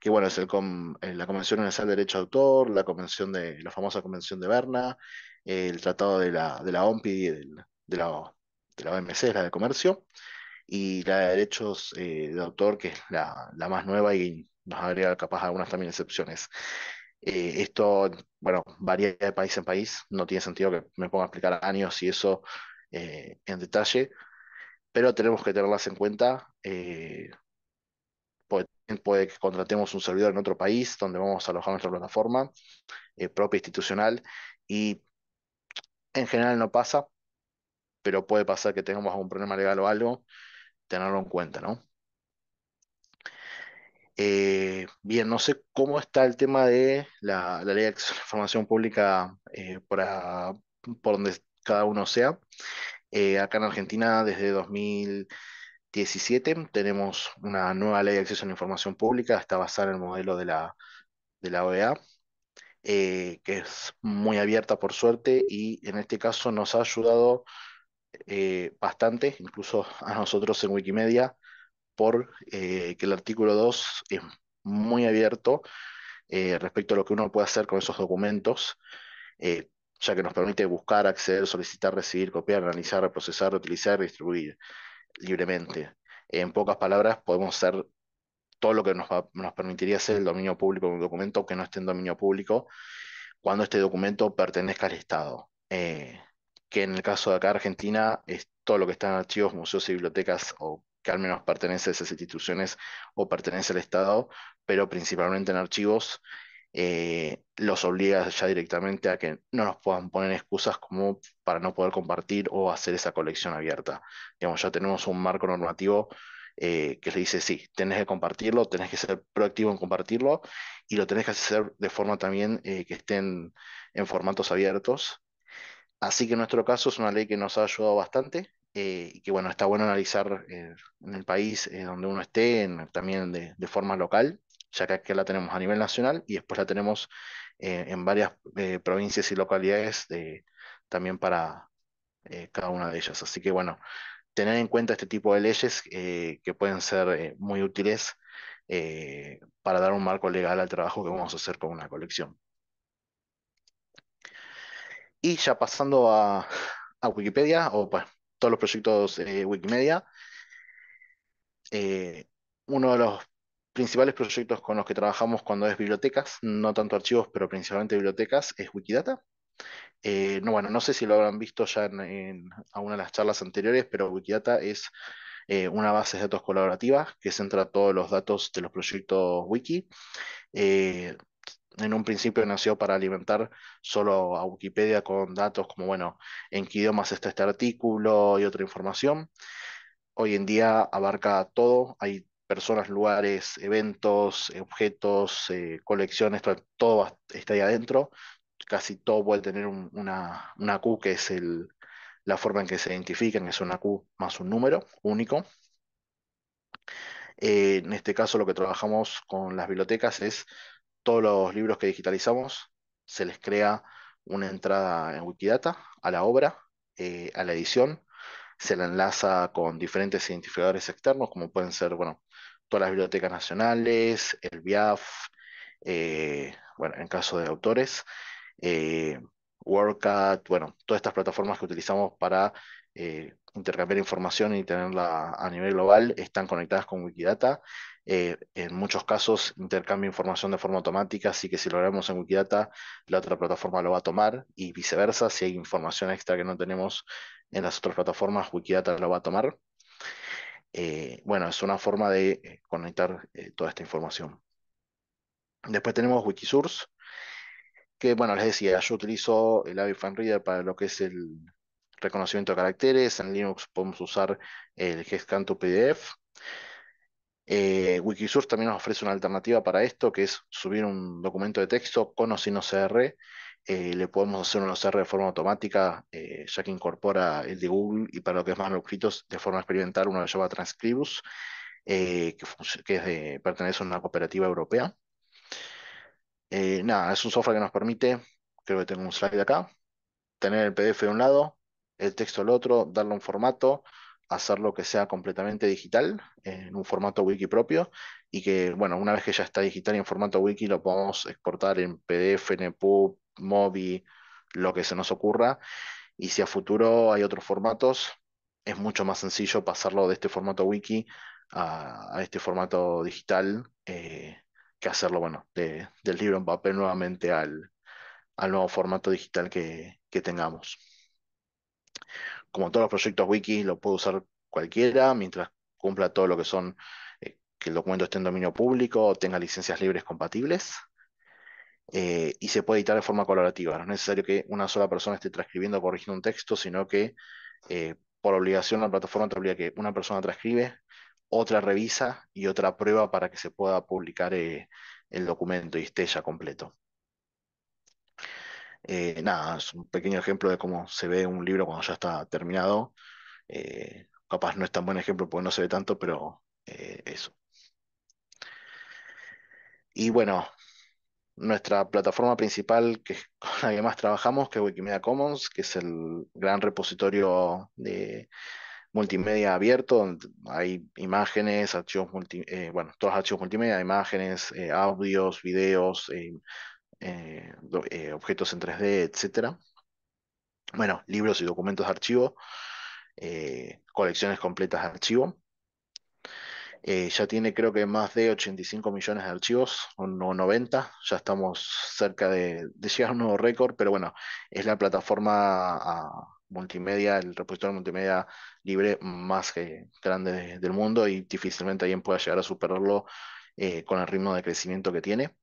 que bueno, es el com, eh, la Convención Universal de Derecho de Autor, la, convención de, la famosa Convención de Berna, el Tratado de la, de la OMPI, de, de, la, de la OMC, la de Comercio, y la de Derechos eh, de Autor, que es la, la, más nueva y nos agrega capaz algunas también excepciones. Eh, esto, bueno, varía de país en país, no tiene sentido que me ponga a explicar años y eso en detalle, pero tenemos que tenerlas en cuenta puede que contratemos un servidor en otro país donde vamos a alojar nuestra plataforma eh, propia institucional y en general no pasa, pero puede pasar que tengamos algún problema legal o algo, tenerlo en cuenta, ¿no? Eh, bien, no sé cómo está el tema de la, ley de información pública eh, por donde cada uno sea. acá en Argentina desde 2000... 17 tenemos una nueva ley de acceso a la información pública, está basada en el modelo de la, OEA, e eh, que es muy abierta por suerte y en este caso nos ha ayudado eh, bastante, incluso a nosotros en Wikimedia, por eh, que el artículo 2 es muy abierto respecto a lo que uno puede hacer con esos documentos ya que nos permite buscar, acceder, solicitar, recibir, copiar, analizar, procesar, utilizar, distribuir libremente. En pocas palabras, podemos ser todo lo que nos, permitiría hacer el dominio público de un documento que no esté en dominio público cuando este documento pertenezca al Estado. Eh, que en el caso de acá Argentina es todo lo que está en archivos, museos y bibliotecas o que al menos pertenece a esas instituciones o pertenece al Estado, pero principalmente en archivos eh, los obliga ya directamente a que no nos puedan poner excusas como para no poder compartir o hacer esa colección abierta. ya tenemos un marco normativo eh, que le dice, sí, tenés que compartirlo, tenés que ser proactivo en compartirlo y lo tenés que hacer de forma también eh, que estén en formatos abiertos. Así que en nuestro caso es una ley que nos ha ayudado bastante y que bueno, está bueno analizar en el país donde uno esté, también de, forma local ya que aquí la tenemos a nivel nacional y después la tenemos eh, en varias eh, provincias y localidades también para eh, cada una de ellas. Así que bueno, tener en cuenta este tipo de leyes que pueden ser muy útiles para dar un marco legal al trabajo que vamos a hacer con una colección. Y ya pasando a, Wikipedia, o pues todos los proyectos Wikimedia, uno de los principales proyectos con los que trabajamos cuando es bibliotecas, no tanto archivos, pero principalmente bibliotecas, es Wikidata. Eh, no, bueno, no sé si lo habrán visto ya en, alguna de las charlas anteriores, pero Wikidata es eh, una base de datos colaborativa que centra todos los datos de los proyectos wiki. Eh, en un principio nació para alimentar solo a Wikipedia con datos como, bueno, en qué idiomas está este artículo y otra información. Hoy en día abarca todo, hay personas, lugares, eventos, objetos, eh, colecciones, todo, está ahí adentro. Casi todo puede tener una, Q, que es la forma en que se identifican, es una Q más un número único. Eh, en este caso lo que trabajamos con las bibliotecas es todos los libros que digitalizamos, se les crea una entrada en Wikidata a la obra, eh, a la edición, se la enlaza con diferentes identificadores externos, como pueden ser, bueno, todas las bibliotecas nacionales, el BIAF, eh, bueno, en caso de autores, eh, WordCat, bueno, todas estas plataformas que utilizamos para eh, intercambiar información y tenerla a nivel global están conectadas con Wikidata. en muchos casos intercambia información de forma automática, así que si lo haremos en Wikidata, la otra plataforma lo va a tomar y viceversa. Si hay información extra que no tenemos en las otras plataformas, Wikidata lo va a tomar. Eh, bueno, es una forma de eh, conectar eh, toda esta información. Después tenemos Wikisource, que bueno, les decía, yo utilizo el AVI Reader para lo que es el reconocimiento de caracteres, en Linux podemos usar el gscan PDF. Wikisource también nos ofrece una alternativa para esto, que es subir un documento de texto con o sin OCR eh, le podemos hacer una OCR de forma automática, eh, ya que incorpora el de Google y para lo que es más manuscritos, de forma experimental, uno lo llama Transcribus, eh, que, pertenece a una cooperativa europea. nada, es un software que nos permite, creo que tengo un slide acá, tener el PDF de un lado, el texto del otro, darle un formato, hacerlo que sea completamente digital, en un formato wiki propio, y que, bueno, una vez que ya está digital y en formato wiki, lo podemos exportar en PDF, en EPUB, Mobi, lo que se nos ocurra. Y si a futuro hay otros formatos, es mucho más sencillo pasarlo de este formato wiki a, este formato digital eh, que hacerlo, bueno, del libro en papel nuevamente al, nuevo formato digital que, tengamos. Como todos los proyectos wiki, lo puede usar cualquiera mientras cumpla todo lo que son, eh, que el documento esté en dominio público o tenga licencias libres compatibles. Eh, y se puede editar de forma colaborativa. No es necesario que una sola persona esté transcribiendo o corrigiendo un texto, sino que eh, por obligación la plataforma te obliga que una persona transcribe, otra revisa y otra prueba para que se pueda publicar eh, el documento y esté ya completo. nada, es un pequeño ejemplo de cómo se ve un libro cuando ya está terminado. capaz no es tan buen ejemplo porque no se ve tanto, pero eso. Y bueno, nuestra plataforma principal que con la que más trabajamos, que es Wikimedia Commons, que es el gran repositorio de multimedia abierto, donde hay imágenes, archivos eh, bueno, todos archivos multimedia, imágenes, eh, audios, videos, eh, objetos en 3D, etcétera. Bueno, libros y documentos de archivo, colecciones completas de archivo. Eh, ya tiene creo que más de 85 millones de archivos, o 90, ya estamos cerca de, llegar a un nuevo récord, pero bueno, es la plataforma multimedia, el repositorio multimedia libre más eh, grande del mundo y difícilmente alguien pueda llegar a superarlo eh, con el ritmo de crecimiento que tiene.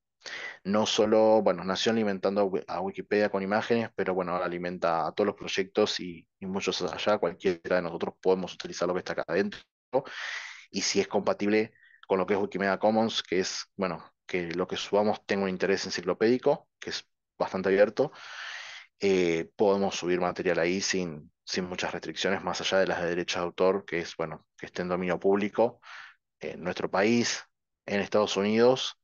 No solo, bueno, nació alimentando a Wikipedia con imágenes, pero bueno, alimenta a todos los proyectos y, y muchos allá, cualquiera de nosotros podemos utilizar lo que está acá adentro y si es compatible con lo que es Wikimedia Commons, que es, bueno, que lo que subamos tenga un interés enciclopédico, que es bastante abierto, eh, podemos subir material ahí sin, sin muchas restricciones, más allá de las de derechos de autor, que es, bueno, que esté en dominio público en nuestro país, en Estados Unidos,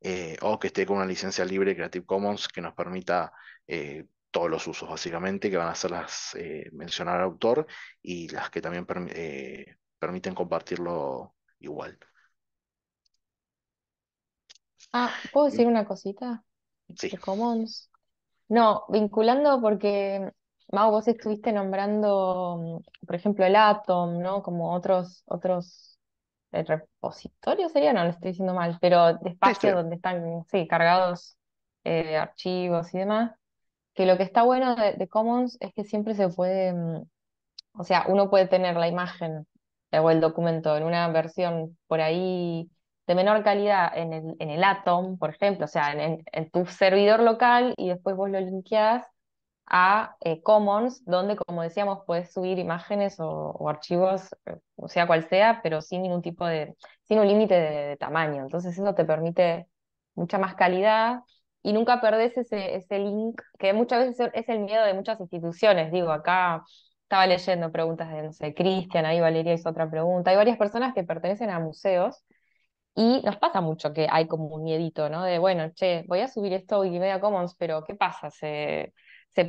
eh, o que esté con una licencia libre Creative Commons que nos permita eh, todos los usos, básicamente, que van a ser las mencionar al autor y las que también permiten compartirlo
igual.
Ah, ¿puedo decir mm. una cosita Sí, Commons? No, vinculando porque, Mau, vos estuviste nombrando, mm, por ejemplo, el Atom, ¿no? Como otros, otros eh, repositorios sería, no lo estoy diciendo mal, pero de espacios donde están, sí, cargados eh, archivos y demás. Que lo que está bueno de, Commons es que siempre se puede, mm, o sea, uno puede tener la imagen o el documento en una versión por ahí de menor calidad en el, en el Atom, por ejemplo, o sea, en, en tu servidor local y después vos lo linkeás a eh, Commons, donde, como decíamos, puedes subir imágenes o, archivos, o eh, sea cual sea, pero sin ningún tipo de, sin un límite de, tamaño. Entonces eso te permite mucha más calidad y nunca perdés ese, ese link, que muchas veces es el miedo de muchas instituciones. Digo, acá estaba leyendo preguntas de, no Cristian, ahí Valeria hizo otra pregunta. Hay varias personas que pertenecen a museos y nos pasa mucho que hay como un miedito, ¿no? De, bueno, che, voy a subir esto a Wikimedia Commons, pero ¿qué pasa? Se,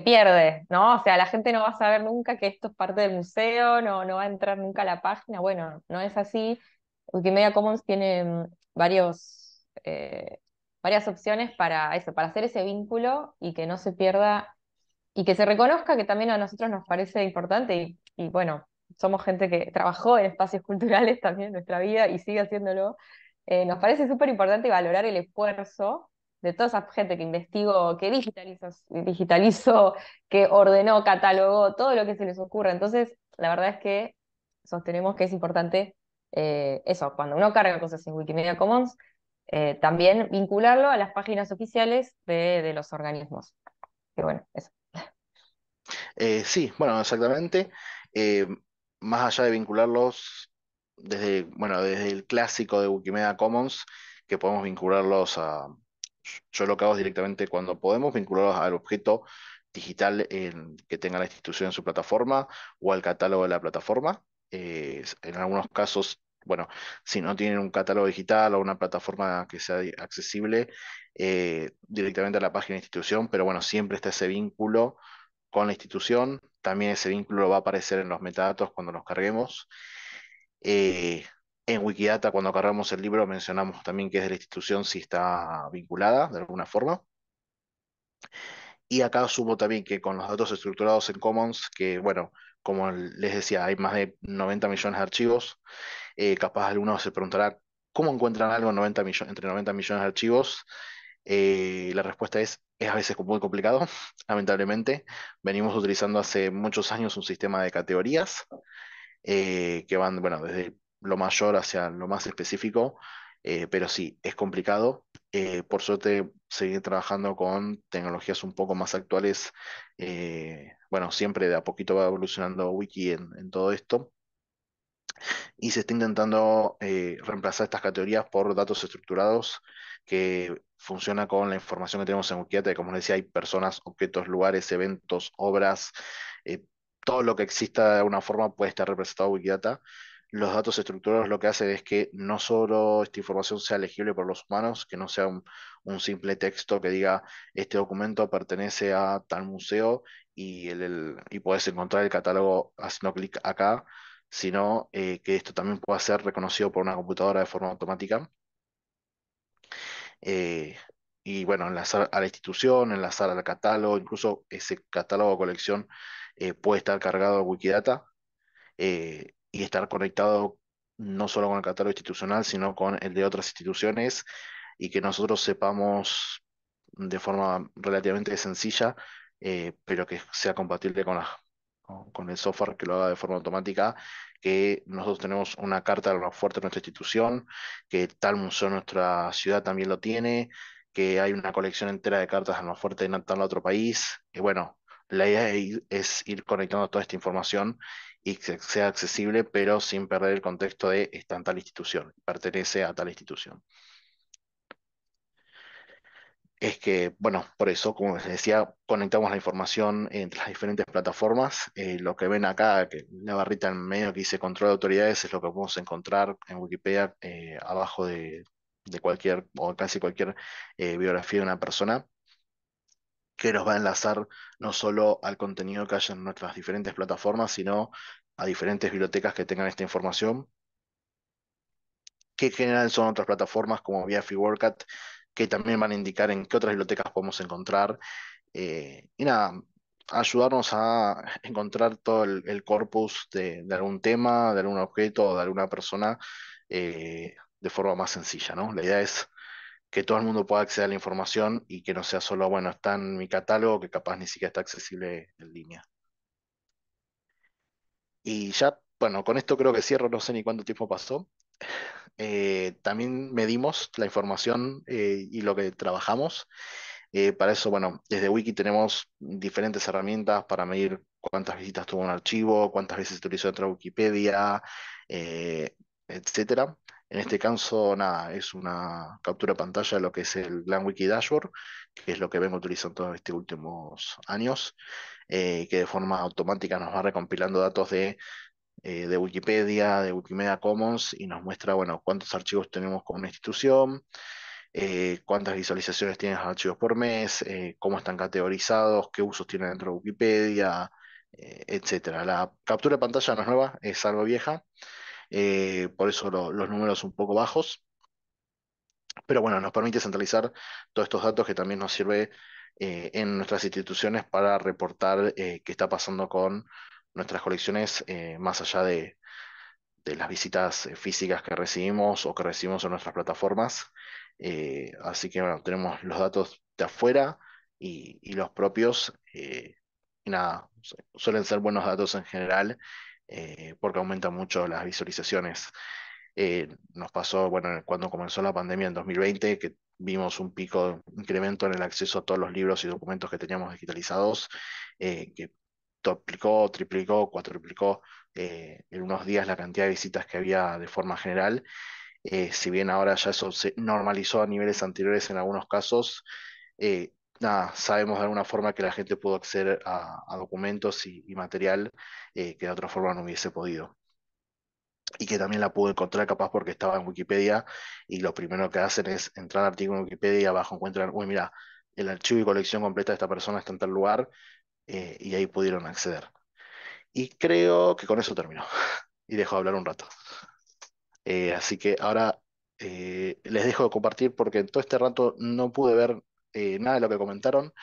pierde, ¿no? O sea, la gente no va a saber nunca que esto es parte del museo, no, no va a entrar nunca a la página. Bueno, no es así. Wikimedia Commons tiene mm, varios, eh, varias opciones para eso, para hacer ese vínculo y que no se pierda y que se reconozca que también a nosotros nos parece importante y, bueno, somos gente que trabajó en espacios culturales también en nuestra vida y sigue haciéndolo, eh, nos parece súper importante valorar el esfuerzo de toda esa gente que investigó, que digitalizó, que ordenó, catalogó, todo lo que se les ocurra. Entonces, la verdad es que sostenemos que es importante eh, eso, cuando uno carga cosas en Wikimedia Commons, eh, también vincularlo a las páginas oficiales de, de los organismos. que bueno, eso.
Eh, sí, bueno, exactamente. Eh, más allá de vincularlos desde, bueno, desde el clásico de Wikimedia Commons, que podemos vincularlos a, yo lo que hago es directamente cuando podemos, vincularlos al objeto digital que tenga la institución en su plataforma o al catálogo de la plataforma. Eh, en algunos casos, bueno, si no tienen un catálogo digital o una plataforma que sea accesible, directamente a la página de institución, pero bueno, siempre está ese vínculo con la institución. También ese vínculo va a aparecer en los metadatos cuando los carguemos. Eh, en Wikidata, cuando cargamos el libro, mencionamos también que es de la institución si está vinculada de alguna forma. Y acá sumo también que con los datos estructurados en Commons, que bueno, como les decía, hay más de 90 millones de archivos, eh, capaz alguno se preguntará, ¿cómo encuentran algo millones entre 90 millones de archivos? Eh, la respuesta es es a veces muy complicado, lamentablemente. Venimos utilizando hace muchos años un sistema de categorías eh, que van, desde lo mayor hacia lo más específico, eh, pero sí, es complicado. Eh, por suerte, seguir trabajando con tecnologías un poco más actuales. bueno, siempre de a poquito va evolucionando Wiki en todo esto y se está intentando eh, reemplazar estas categorías por datos estructurados que funciona con la información que tenemos en Wikidata como les decía, hay personas, objetos, lugares, eventos, obras, eh, todo lo que exista de alguna forma puede estar representado en Wikidata. Los datos estructurados lo que hacen es que no solo esta información sea legible por los humanos, que no sea un, simple texto que diga este documento pertenece a tal museo y, el, y puedes encontrar el catálogo haciendo clic acá, sino eh, que esto también pueda ser reconocido por una computadora de forma automática. Eh, y bueno, enlazar a la institución, enlazar al catálogo, incluso ese catálogo o colección eh, puede estar cargado a Wikidata y estar conectado no solo con el catálogo institucional, sino con el de otras instituciones y que nosotros sepamos de forma relativamente sencilla, pero que sea compatible con las con el software que lo haga de forma automática, que nosotros tenemos una carta de lo fuerte de nuestra institución, que tal museo de nuestra ciudad también lo tiene, que hay una colección entera de cartas de lo fuerte en tal otro país. Y bueno, la idea es ir conectando toda esta información y que sea accesible, pero sin perder el contexto de está en tal institución, pertenece a tal institución es que, bueno, por eso, como les decía, conectamos la información entre las diferentes plataformas. Eh, lo que ven acá, que la barrita en medio que dice control de autoridades, es lo que podemos encontrar en Wikipedia eh, abajo de, cualquier o casi cualquier eh, biografía de una persona, que nos va a enlazar no solo al contenido que haya en nuestras diferentes plataformas, sino a diferentes bibliotecas que tengan esta información que general son otras plataformas como Biafi WorkCat? que también van a indicar en qué otras bibliotecas podemos encontrar. Eh, y nada, ayudarnos a encontrar todo el, corpus de, algún tema, de algún objeto o de alguna persona eh, de forma más sencilla, ¿no? La idea es que todo el mundo pueda acceder a la información y que no sea solo, bueno, está en mi catálogo, que capaz ni siquiera está accesible en línea. Y ya, bueno, con esto creo que cierro, no sé ni cuánto tiempo pasó. Eh, también medimos la información eh, y lo que trabajamos. Eh, para eso, bueno, desde Wiki tenemos diferentes herramientas para medir cuántas visitas tuvo un archivo, cuántas veces se utilizó otra Wikipedia, etcétera. En este caso, nada, es una captura pantalla de lo que es el Glam Wiki Dashboard, que es lo que vengo utilizando todos estos últimos años, que de forma automática nos va recompilando datos de eh, de Wikipedia, de Wikimedia Commons, y nos muestra, bueno, cuántos archivos tenemos como una institución, eh, cuántas visualizaciones tienen los archivos por mes, eh, cómo están categorizados, qué usos tienen dentro de Wikipedia, etc. La captura de pantalla no es nueva, es algo vieja, por eso los números un poco bajos. Pero bueno, nos permite centralizar todos estos datos que también nos sirve en nuestras instituciones para reportar qué está pasando con nuestras colecciones, eh, más allá de, las visitas eh, físicas que recibimos o que recibimos en nuestras plataformas. Eh, así que bueno, tenemos los datos de afuera y, los propios. nada, suelen ser buenos datos en general porque aumentan mucho las visualizaciones. nos pasó, bueno, cuando comenzó la pandemia en 2020, que vimos un pico, incremento en el acceso a todos los libros y documentos que teníamos digitalizados, que duplicó, triplicó, cuatriplicó eh, en unos días la cantidad de visitas que había de forma general. Eh, si bien ahora ya eso se normalizó a niveles anteriores en algunos casos, eh, nada, sabemos de alguna forma que la gente pudo acceder a, documentos y, y material que de otra forma no hubiese podido. Y que también la pudo encontrar capaz porque estaba en Wikipedia y lo primero que hacen es entrar al artículo en Wikipedia y abajo encuentran, uy, mira, el archivo y colección completa de esta persona está en tal lugar, eh, y ahí pudieron acceder. Y creo que con eso terminó. y dejo de hablar un rato. Eh, así que ahora eh, les dejo de compartir porque en todo este rato no pude ver nada de lo que comentaron.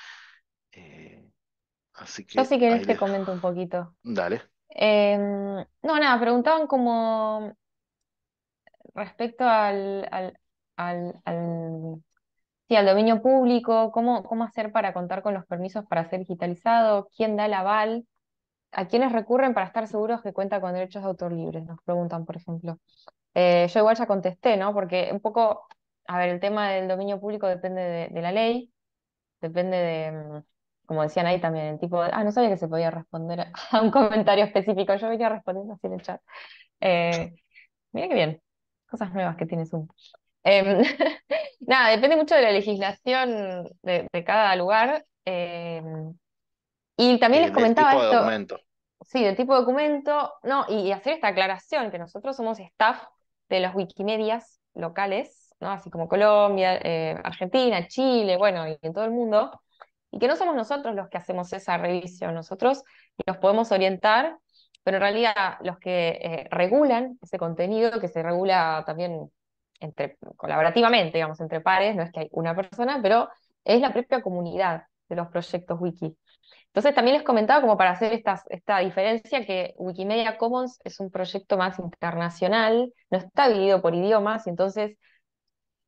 así que Yo si querés
comento un poquito. Dale. Em, no, nada, preguntaban como respecto al Sí, al dominio público, cómo, cómo hacer para contar con los permisos para ser digitalizado, quién da el aval, a quiénes recurren para estar seguros que cuenta con derechos de autor libres, nos preguntan, por ejemplo. Eh, yo igual ya contesté, ¿no? Porque un poco, a ver, el tema del dominio público depende de, la ley, depende de, mm, como decían ahí también, el tipo ah, no sabía que se podía responder a un comentario específico, yo venía respondiendo así en el chat. Eh, mira qué bien, cosas nuevas que tienes un... Em, nada, depende mucho de la legislación de, cada lugar. Em, y también les comentaba tipo de esto. Documento. Sí, del tipo de documento. No, y, hacer esta aclaración, que nosotros somos staff de las Wikimedias locales, ¿no? Así como Colombia, eh, Argentina, Chile, bueno, y en todo el mundo. Y que no somos nosotros los que hacemos esa revisión. Nosotros nos podemos orientar, pero en realidad los que eh, regulan ese contenido, que se regula también colaborativamente, digamos, entre pares, no es que hay una persona, pero es la propia comunidad de los proyectos wiki. Entonces también les comentaba como para hacer esta, diferencia que Wikimedia Commons es un proyecto más internacional, no está dividido por idiomas, y entonces,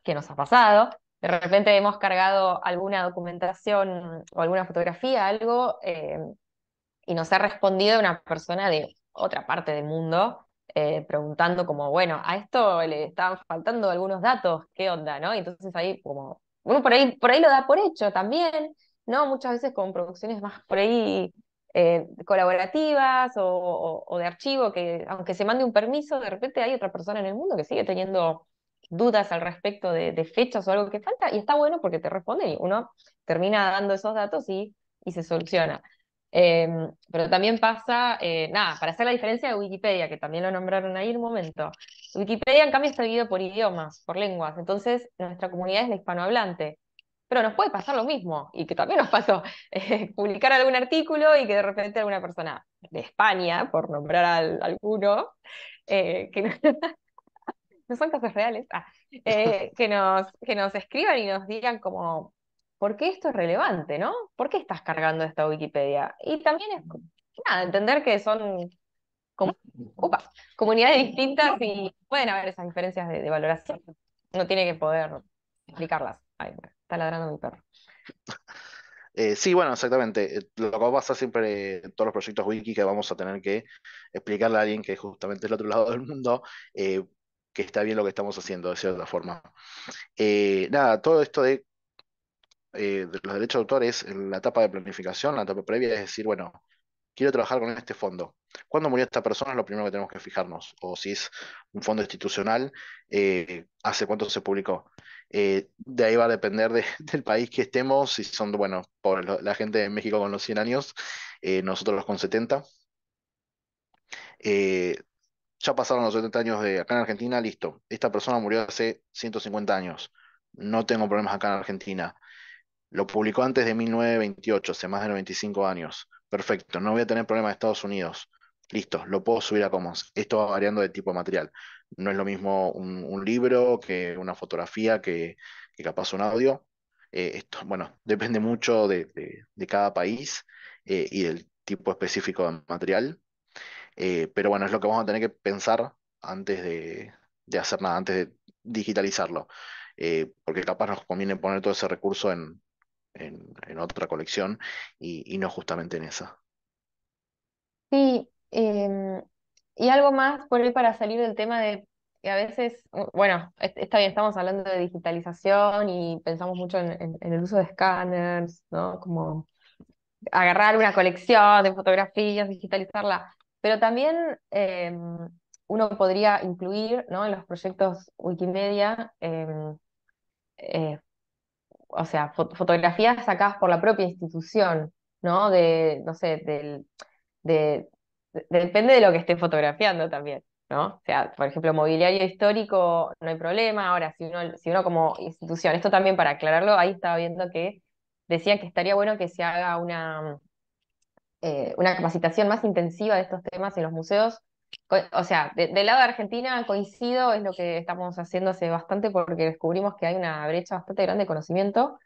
¿qué nos ha pasado? De repente hemos cargado alguna documentación o alguna fotografía, algo, eh, y nos ha respondido una persona de otra parte del mundo, eh, preguntando como, bueno, a esto le estaban faltando algunos datos, ¿qué onda? ¿no? entonces ahí como, bueno, por ahí, por ahí lo da por hecho también, ¿no? Muchas veces con producciones más por ahí eh, colaborativas o, de archivo, que aunque se mande un permiso, de repente hay otra persona en el mundo que sigue teniendo dudas al respecto de, fechas o algo que falta, y está bueno porque te responde y uno termina dando esos datos y, y se soluciona. Em, pero también pasa, eh, nada, para hacer la diferencia de Wikipedia, que también lo nombraron ahí en un momento. Wikipedia, en cambio, está dividido por idiomas, por lenguas. Entonces, nuestra comunidad es la hispanohablante. Pero nos puede pasar lo mismo, y que también nos pasó, eh, publicar algún artículo y que de repente alguna persona de España, por nombrar a alguno, eh, que no, son casos reales, ah, que, nos, que nos escriban y nos digan como, ¿por qué esto es relevante, no? ¿Por qué estás cargando esta Wikipedia? Y también es, nada, entender que son como, comunidades distintas y pueden haber esas diferencias de, valoración. No tiene que poder explicarlas. Ay, está ladrando mi perro.
Eh, sí, bueno, exactamente. Eh, lo que pasa siempre en todos los proyectos wiki que vamos a tener que explicarle a alguien que justamente es justamente el otro lado del mundo eh, que está bien lo que estamos haciendo de cierta forma. nada, todo esto de eh, los derechos de autor es la etapa de planificación, la etapa previa, es decir, bueno, quiero trabajar con este fondo. ¿Cuándo murió esta persona? Es lo primero que tenemos que fijarnos. O si es un fondo institucional, eh, ¿hace cuánto se publicó? Eh, de ahí va a depender del país que estemos, si son, bueno, por la gente de México con los 100 años, nosotros los con 70. ya pasaron los 70 años de acá en Argentina, listo. Esta persona murió hace 150 años no tengo problemas acá en Argentina. Lo publicó antes de 1928, hace más de 95 años. Perfecto, no voy a tener problema en Estados Unidos. Listo, lo puedo subir a Commons. Esto va variando de tipo de material. No es lo mismo un, libro que una fotografía, que, capaz un audio. Eh, esto, bueno, depende mucho de, cada país eh, y del tipo específico de material. Eh, pero bueno, es lo que vamos a tener que pensar antes de, de hacer nada, antes de digitalizarlo. porque capaz nos conviene poner todo ese recurso en, en, otra colección y, no justamente en esa.
Sí, em, y algo más por ahí para salir del tema de que a veces, bueno, está bien, estamos hablando de digitalización y pensamos mucho en, el uso de escáneres, ¿no? Como agarrar una colección de fotografías, digitalizarla, pero también em, uno podría incluir ¿no? en los proyectos Wikimedia em, eh, o sea, fotografías sacadas por la propia institución, ¿no? De, no sé, del, de, depende de lo que esté fotografiando también, ¿no? O sea, por ejemplo, mobiliario histórico no hay problema, ahora si uno, si uno como institución, esto también para aclararlo, ahí estaba viendo que decían que estaría bueno que se haga una, eh, una capacitación más intensiva de estos temas en los museos o sea, del lado de Argentina coincido, es lo que estamos haciendo hace bastante porque descubrimos que hay una brecha bastante grande de conocimiento,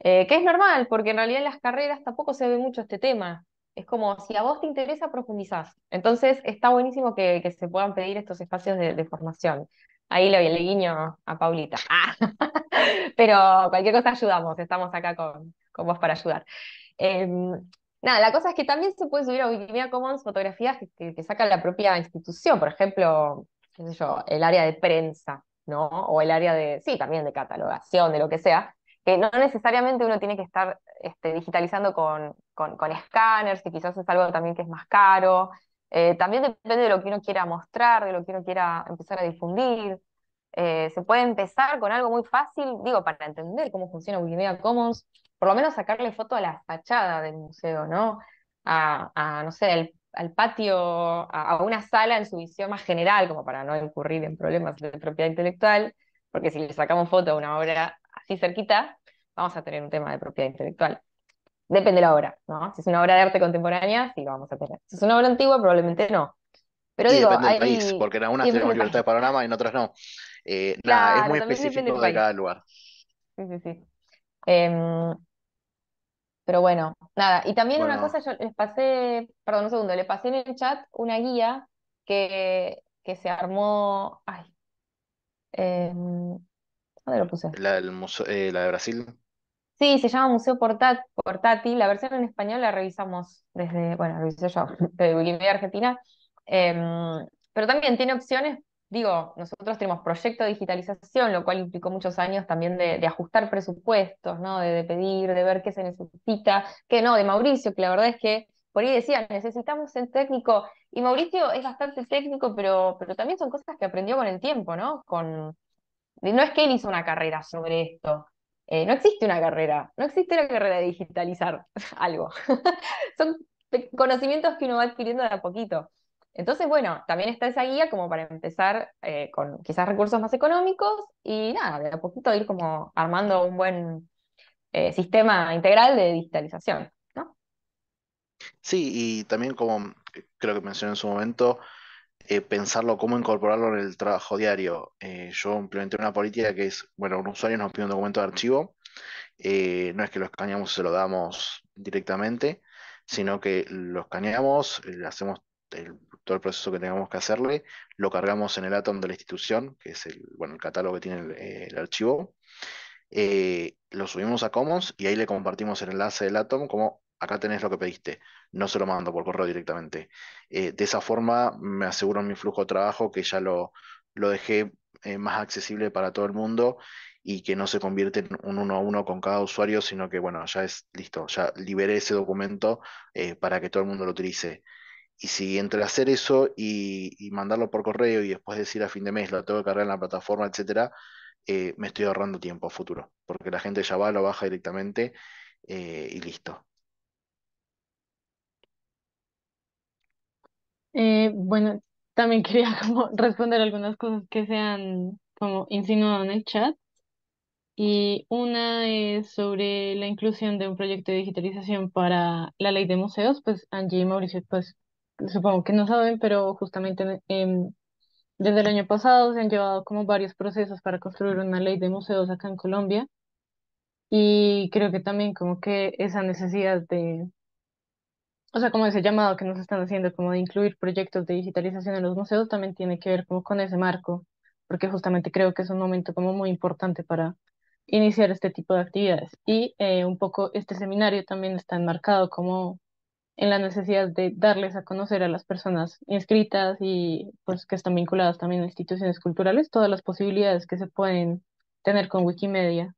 eh, que es normal, porque en realidad en las carreras tampoco se ve mucho este tema. Es como, si a vos te interesa, profundizás. Entonces, está buenísimo que, se puedan pedir estos espacios de, formación. Ahí lo, el guiño a Paulita. Pero cualquier cosa ayudamos, estamos acá con, con vos para ayudar. Em, Nada, la cosa es que también se puede subir a Wikimedia Commons fotografías que, que, saca la propia institución, por ejemplo, qué sé yo, el área de prensa, ¿no? O el área de, sí, también de catalogación, de lo que sea, que no necesariamente uno tiene que estar este, digitalizando con, con, escáneres, que quizás es algo también que es más caro. Eh, también depende de lo que uno quiera mostrar, de lo que uno quiera empezar a difundir. Eh, se puede empezar con algo muy fácil, digo, para entender cómo funciona Wikimedia Commons, por lo menos sacarle foto a la fachada del museo, ¿no? A, no sé, al patio, a, una sala en su visión más general, como para no incurrir en problemas de propiedad intelectual, porque si le sacamos foto a una obra así cerquita, vamos a tener un tema de propiedad intelectual. Depende de la obra, ¿no? Si es una obra de arte contemporánea, sí lo vamos a tener. Si es una obra antigua, probablemente no. Pero digo, depende del país, porque en algunas tenemos libertad de
panorama y en otras no. Eh, nada, es muy específico de cada
lugar. Sí, sí, sí. Em, pero bueno, nada. Y también una cosa, yo les pasé, perdón un segundo, les pasé en el chat una guía que, que se armó. Em,
¿Dónde lo puse? Eh, la, de Brasil.
Sí, se llama Museo Portátil. La versión en español la revisamos desde, bueno, revisé yo, de Wikimedia Argentina. Em, pero también tiene opciones digo, nosotros tenemos proyecto de digitalización, lo cual implicó muchos años también de, ajustar presupuestos, ¿no? De, pedir, de ver qué se necesita, Que no, de Mauricio, que la verdad es que por ahí decía, necesitamos un técnico, y Mauricio es bastante técnico, pero, pero también son cosas que aprendió con el tiempo, ¿no? Con, no es que él hizo una carrera sobre esto. Eh, no existe una carrera, no existe una carrera de digitalizar algo. son conocimientos que uno va adquiriendo de a poquito. Entonces, bueno, también está esa guía como para empezar eh, con quizás recursos más económicos y nada, de a poquito ir como armando un buen eh, sistema integral de digitalización, ¿no?
Sí, y también como eh, creo que mencioné en su momento, pensarlo, cómo incorporarlo en el trabajo diario. yo implementé una política que es, bueno, un usuario nos pide un documento de archivo, no es que lo escaneamos, y se lo damos directamente, sino que lo escaneamos, le hacemos todo el proceso que tengamos que hacerle, lo cargamos en el Atom de la institución, que es el, bueno, el catálogo que tiene el, eh, archivo, eh, lo subimos a Commons y ahí le compartimos el enlace del Atom como acá tenés lo que pediste, no se lo mando por correo directamente. Eh, de esa forma me aseguro en mi flujo de trabajo que ya lo, dejé más accesible para todo el mundo y que no se convierte en un uno a uno con cada usuario, sino que bueno, ya es listo, ya liberé ese documento para que todo el mundo lo utilice. Y si entre hacer eso y, mandarlo por correo y después decir a fin de mes lo tengo que cargar en la plataforma, etcétera, eh, me estoy ahorrando tiempo a futuro, porque la gente ya va, lo baja directamente eh, y listo.
Eh, bueno, también quería como responder algunas cosas que se han como insinuado en el chat. Y una es sobre la inclusión de un proyecto de digitalización para la ley de museos. Pues Angie y Mauricio pues supongo que no saben, pero justamente desde el año pasado se han llevado como varios procesos para construir una ley de museos acá en Colombia y creo que también como que esa necesidad de, o sea, como ese llamado que nos están haciendo como de incluir proyectos de digitalización en los museos también tiene que ver como con ese marco, porque justamente creo que es un momento como muy importante para iniciar este tipo de actividades. Y eh, un poco este seminario también está enmarcado como en la necesidad de darles a conocer a las personas inscritas y pues que están vinculadas también a instituciones culturales todas las posibilidades que se pueden tener con Wikimedia.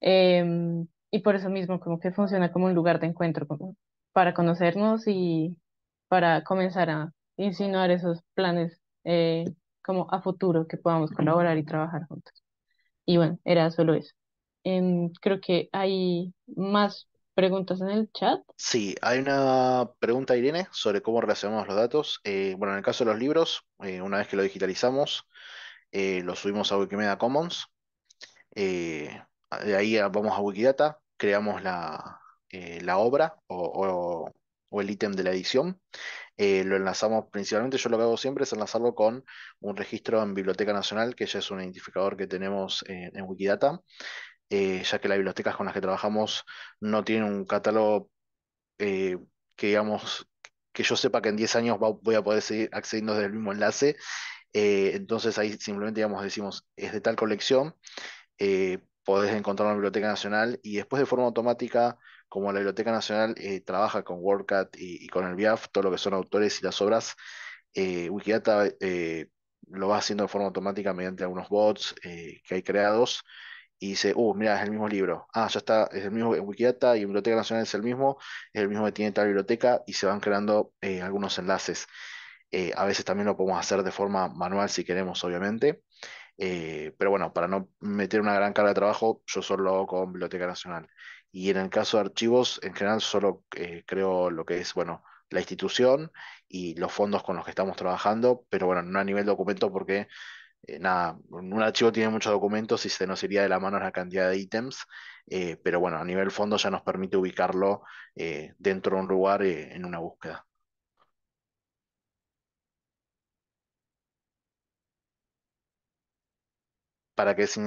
Em, y por eso mismo como que funciona como un lugar de encuentro para conocernos y para comenzar a insinuar esos planes eh, como a futuro que podamos colaborar y trabajar juntos. Y bueno, era solo eso. Em, creo que hay más preguntas en el chat.
Sí, hay una pregunta, Irene, sobre cómo relacionamos los datos. Eh, bueno, en el caso de los libros, eh, una vez que lo digitalizamos, eh, lo subimos a Wikimedia Commons. de ahí vamos a Wikidata, creamos la, obra o, o el ítem de la edición. lo enlazamos principalmente, yo lo que hago siempre es enlazarlo con un registro en Biblioteca Nacional, que ya es un identificador que tenemos en Wikidata. Eh, ya que las bibliotecas con las que trabajamos no tienen un catálogo eh, que digamos que yo sepa que en 10 años voy a poder seguir accediendo desde el mismo enlace. Eh, entonces ahí simplemente decimos, es de tal colección, podés encontrarlo en la Biblioteca Nacional y después de forma automática, como la Biblioteca Nacional trabaja con WordCat y, con el VIAF todo lo que son autores y las obras, Wikidata lo va haciendo de forma automática mediante algunos bots que hay creados y dice, uh, mira, es el mismo libro. Ah, ya está, es el mismo en Wikidata y en Biblioteca Nacional es el mismo, es el mismo que tiene tal biblioteca y se van creando eh, algunos enlaces. Eh, a veces también lo podemos hacer de forma manual si queremos, obviamente. Eh, pero bueno, para no meter una gran carga de trabajo, yo solo lo hago con Biblioteca Nacional. Y en el caso de archivos, en general solo creo lo que es, bueno, la institución y los fondos con los que estamos trabajando, pero bueno, no a nivel documento porque eh, nada, un archivo tiene muchos documentos y se nos iría de la mano la cantidad de ítems, eh, pero bueno, a nivel fondo ya nos permite ubicarlo eh, dentro de un lugar en una búsqueda. para que se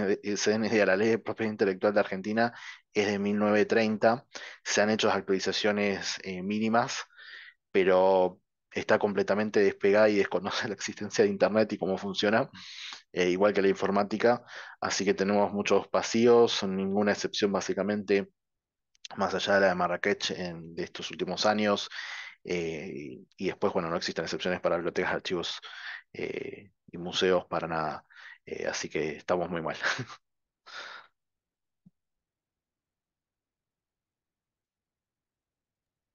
den idea, la ley de propiedad intelectual de Argentina es de 1930, se han hecho actualizaciones mínimas, pero está completamente despegada y desconoce la existencia de Internet y cómo funciona, eh, igual que la informática. Así que tenemos muchos vacíos, ninguna excepción básicamente, más allá de la de Marrakech de estos últimos años. Eh, y después, bueno, no existen excepciones para bibliotecas, archivos eh, y museos para nada. así que estamos muy mal.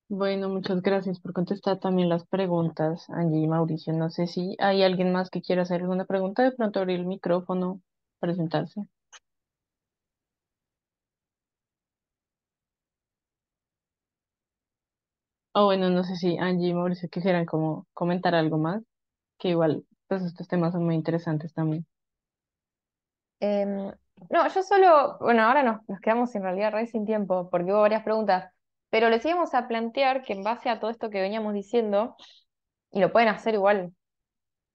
Bueno, muchas gracias por contestar también las preguntas, Angie y Mauricio. No sé si hay alguien más que quiera hacer alguna pregunta. De pronto abrir el micrófono, presentarse. O bueno, no sé si Angie y Mauricio quisieran como comentar algo más, que igual, pues, estos temas son muy interesantes también.
Em, no, yo solo, bueno, ahora nos, nos quedamos en realidad re sin tiempo, porque hubo varias preguntas. Pero les íbamos a plantear que en base a todo esto que veníamos diciendo, y lo pueden hacer igual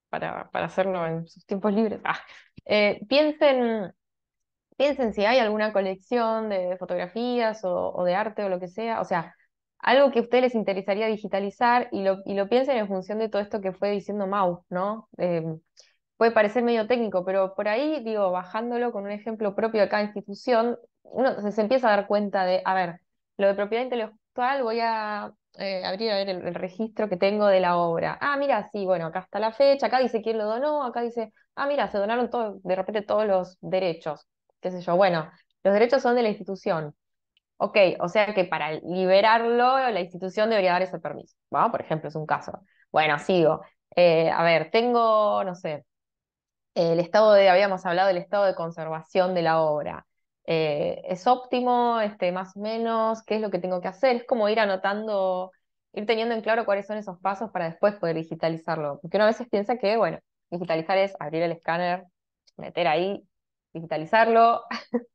para, para hacerlo en sus tiempos libres, ah, eh, piensen, piensen si hay alguna colección de fotografías o, de arte o lo que sea, o sea, algo que a ustedes les interesaría digitalizar y lo, y lo piensen en función de todo esto que fue diciendo Mau, ¿no? Eh, puede parecer medio técnico, pero por ahí, digo, bajándolo con un ejemplo propio de cada institución, uno se empieza a dar cuenta de, a ver, lo de propiedad intelectual, voy a eh, abrir a ver el, registro que tengo de la obra. Ah, mira, sí, bueno, acá está la fecha, acá dice quién lo donó, acá dice, ah, mira, se donaron todo, de repente todos los derechos, qué sé yo. Bueno, los derechos son de la institución. Ok, o sea que para liberarlo, la institución debería dar ese permiso. ¿Va? por ejemplo, es un caso. Bueno, sigo. Eh, a ver, tengo, no sé, el estado de, habíamos hablado del estado de conservación de la obra. Eh, es óptimo, este, más o menos, qué es lo que tengo que hacer. Es como ir anotando, ir teniendo en claro cuáles son esos pasos para después poder digitalizarlo. Porque uno a veces piensa que, bueno, digitalizar es abrir el escáner, meter ahí, digitalizarlo,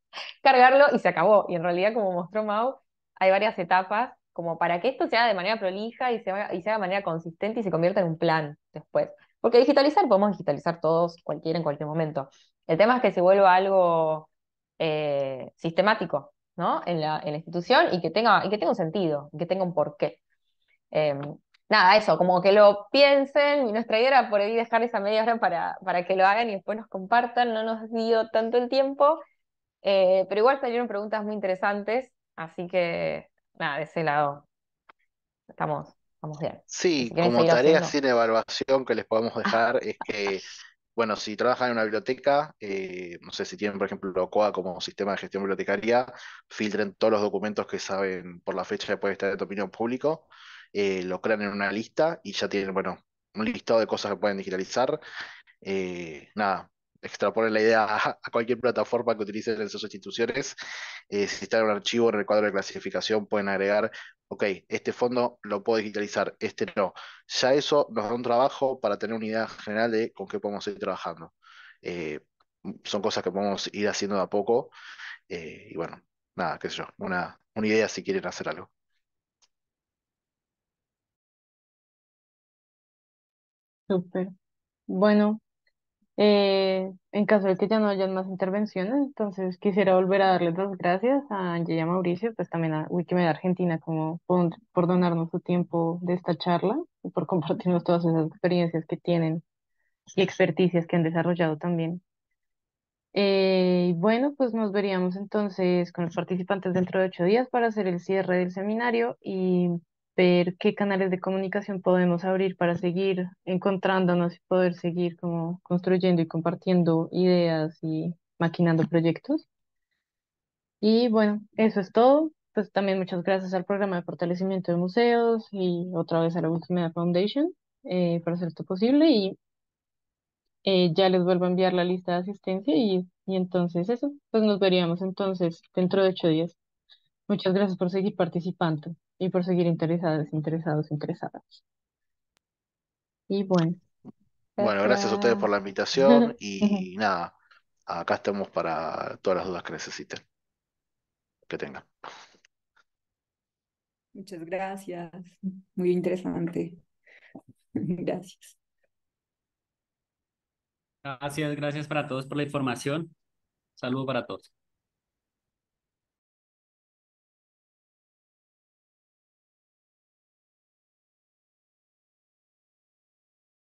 cargarlo y se acabó. Y en realidad, como mostró Mau, hay varias etapas como para que esto se haga de manera prolija y se, haga, y se de manera consistente y se convierta en un plan después. Porque digitalizar podemos digitalizar todos, cualquiera, en cualquier momento. El tema es que se vuelva algo eh, sistemático ¿no? en, la, en la institución y que, tenga, y que tenga un sentido, que tenga un porqué. Em, nada, eso, como que lo piensen, y nuestra idea era por ahí dejar esa media hora para, para que lo hagan y después nos compartan, no nos dio tanto el tiempo, eh, pero igual salieron preguntas muy interesantes, así que nada, de ese lado estamos, estamos bien. Sí, como tarea sin
evaluación que les podemos dejar es que bueno, si trabajan en una biblioteca, eh, no sé si tienen, por ejemplo, LOCOA como sistema de gestión bibliotecaria, filtren todos los documentos que saben por la fecha que puede estar de opinión público, eh, lo crean en una lista y ya tienen, bueno, un listado de cosas que pueden digitalizar. Eh, nada, Extraponen la idea a, cualquier plataforma que utilicen en sus instituciones. Eh, si está en un archivo, en el cuadro de clasificación, pueden agregar, ok, este fondo lo puedo digitalizar, este no. Ya eso nos da un trabajo para tener una idea general de con qué podemos ir trabajando. Eh, son cosas que podemos ir haciendo de a poco. Eh, y bueno, nada, qué sé yo, una, una idea si quieren hacer algo.
Súper. Bueno, eh, en caso de que ya no hayan más intervenciones, entonces quisiera volver a darles las gracias a Angie Mauricio, pues también a Wikimedia Argentina como por, donarnos su tiempo de esta charla y por compartirnos todas esas experiencias que tienen y experticias que han desarrollado también. Eh, bueno, pues nos veríamos entonces con los participantes dentro de ocho días para hacer el cierre del seminario y ver qué canales de comunicación podemos abrir para seguir encontrándonos y poder seguir como construyendo y compartiendo ideas y maquinando proyectos. Y bueno, eso es todo. Pues también muchas gracias al programa de fortalecimiento de museos y otra vez a la Wikimedia Foundation eh, por hacer esto posible. Y eh, ya les vuelvo a enviar la lista de asistencia y, y entonces eso, pues nos veríamos entonces dentro de ocho días. Muchas gracias por seguir participando y por seguir interesadas, interesados, interesadas. Y bueno. Bueno, gracias a ustedes por la invitación
y nada, acá estamos para todas las dudas que necesiten, que tengan.
Muchas gracias, muy interesante. Gracias.
Gracias, gracias para todos por la información. Saludos para todos.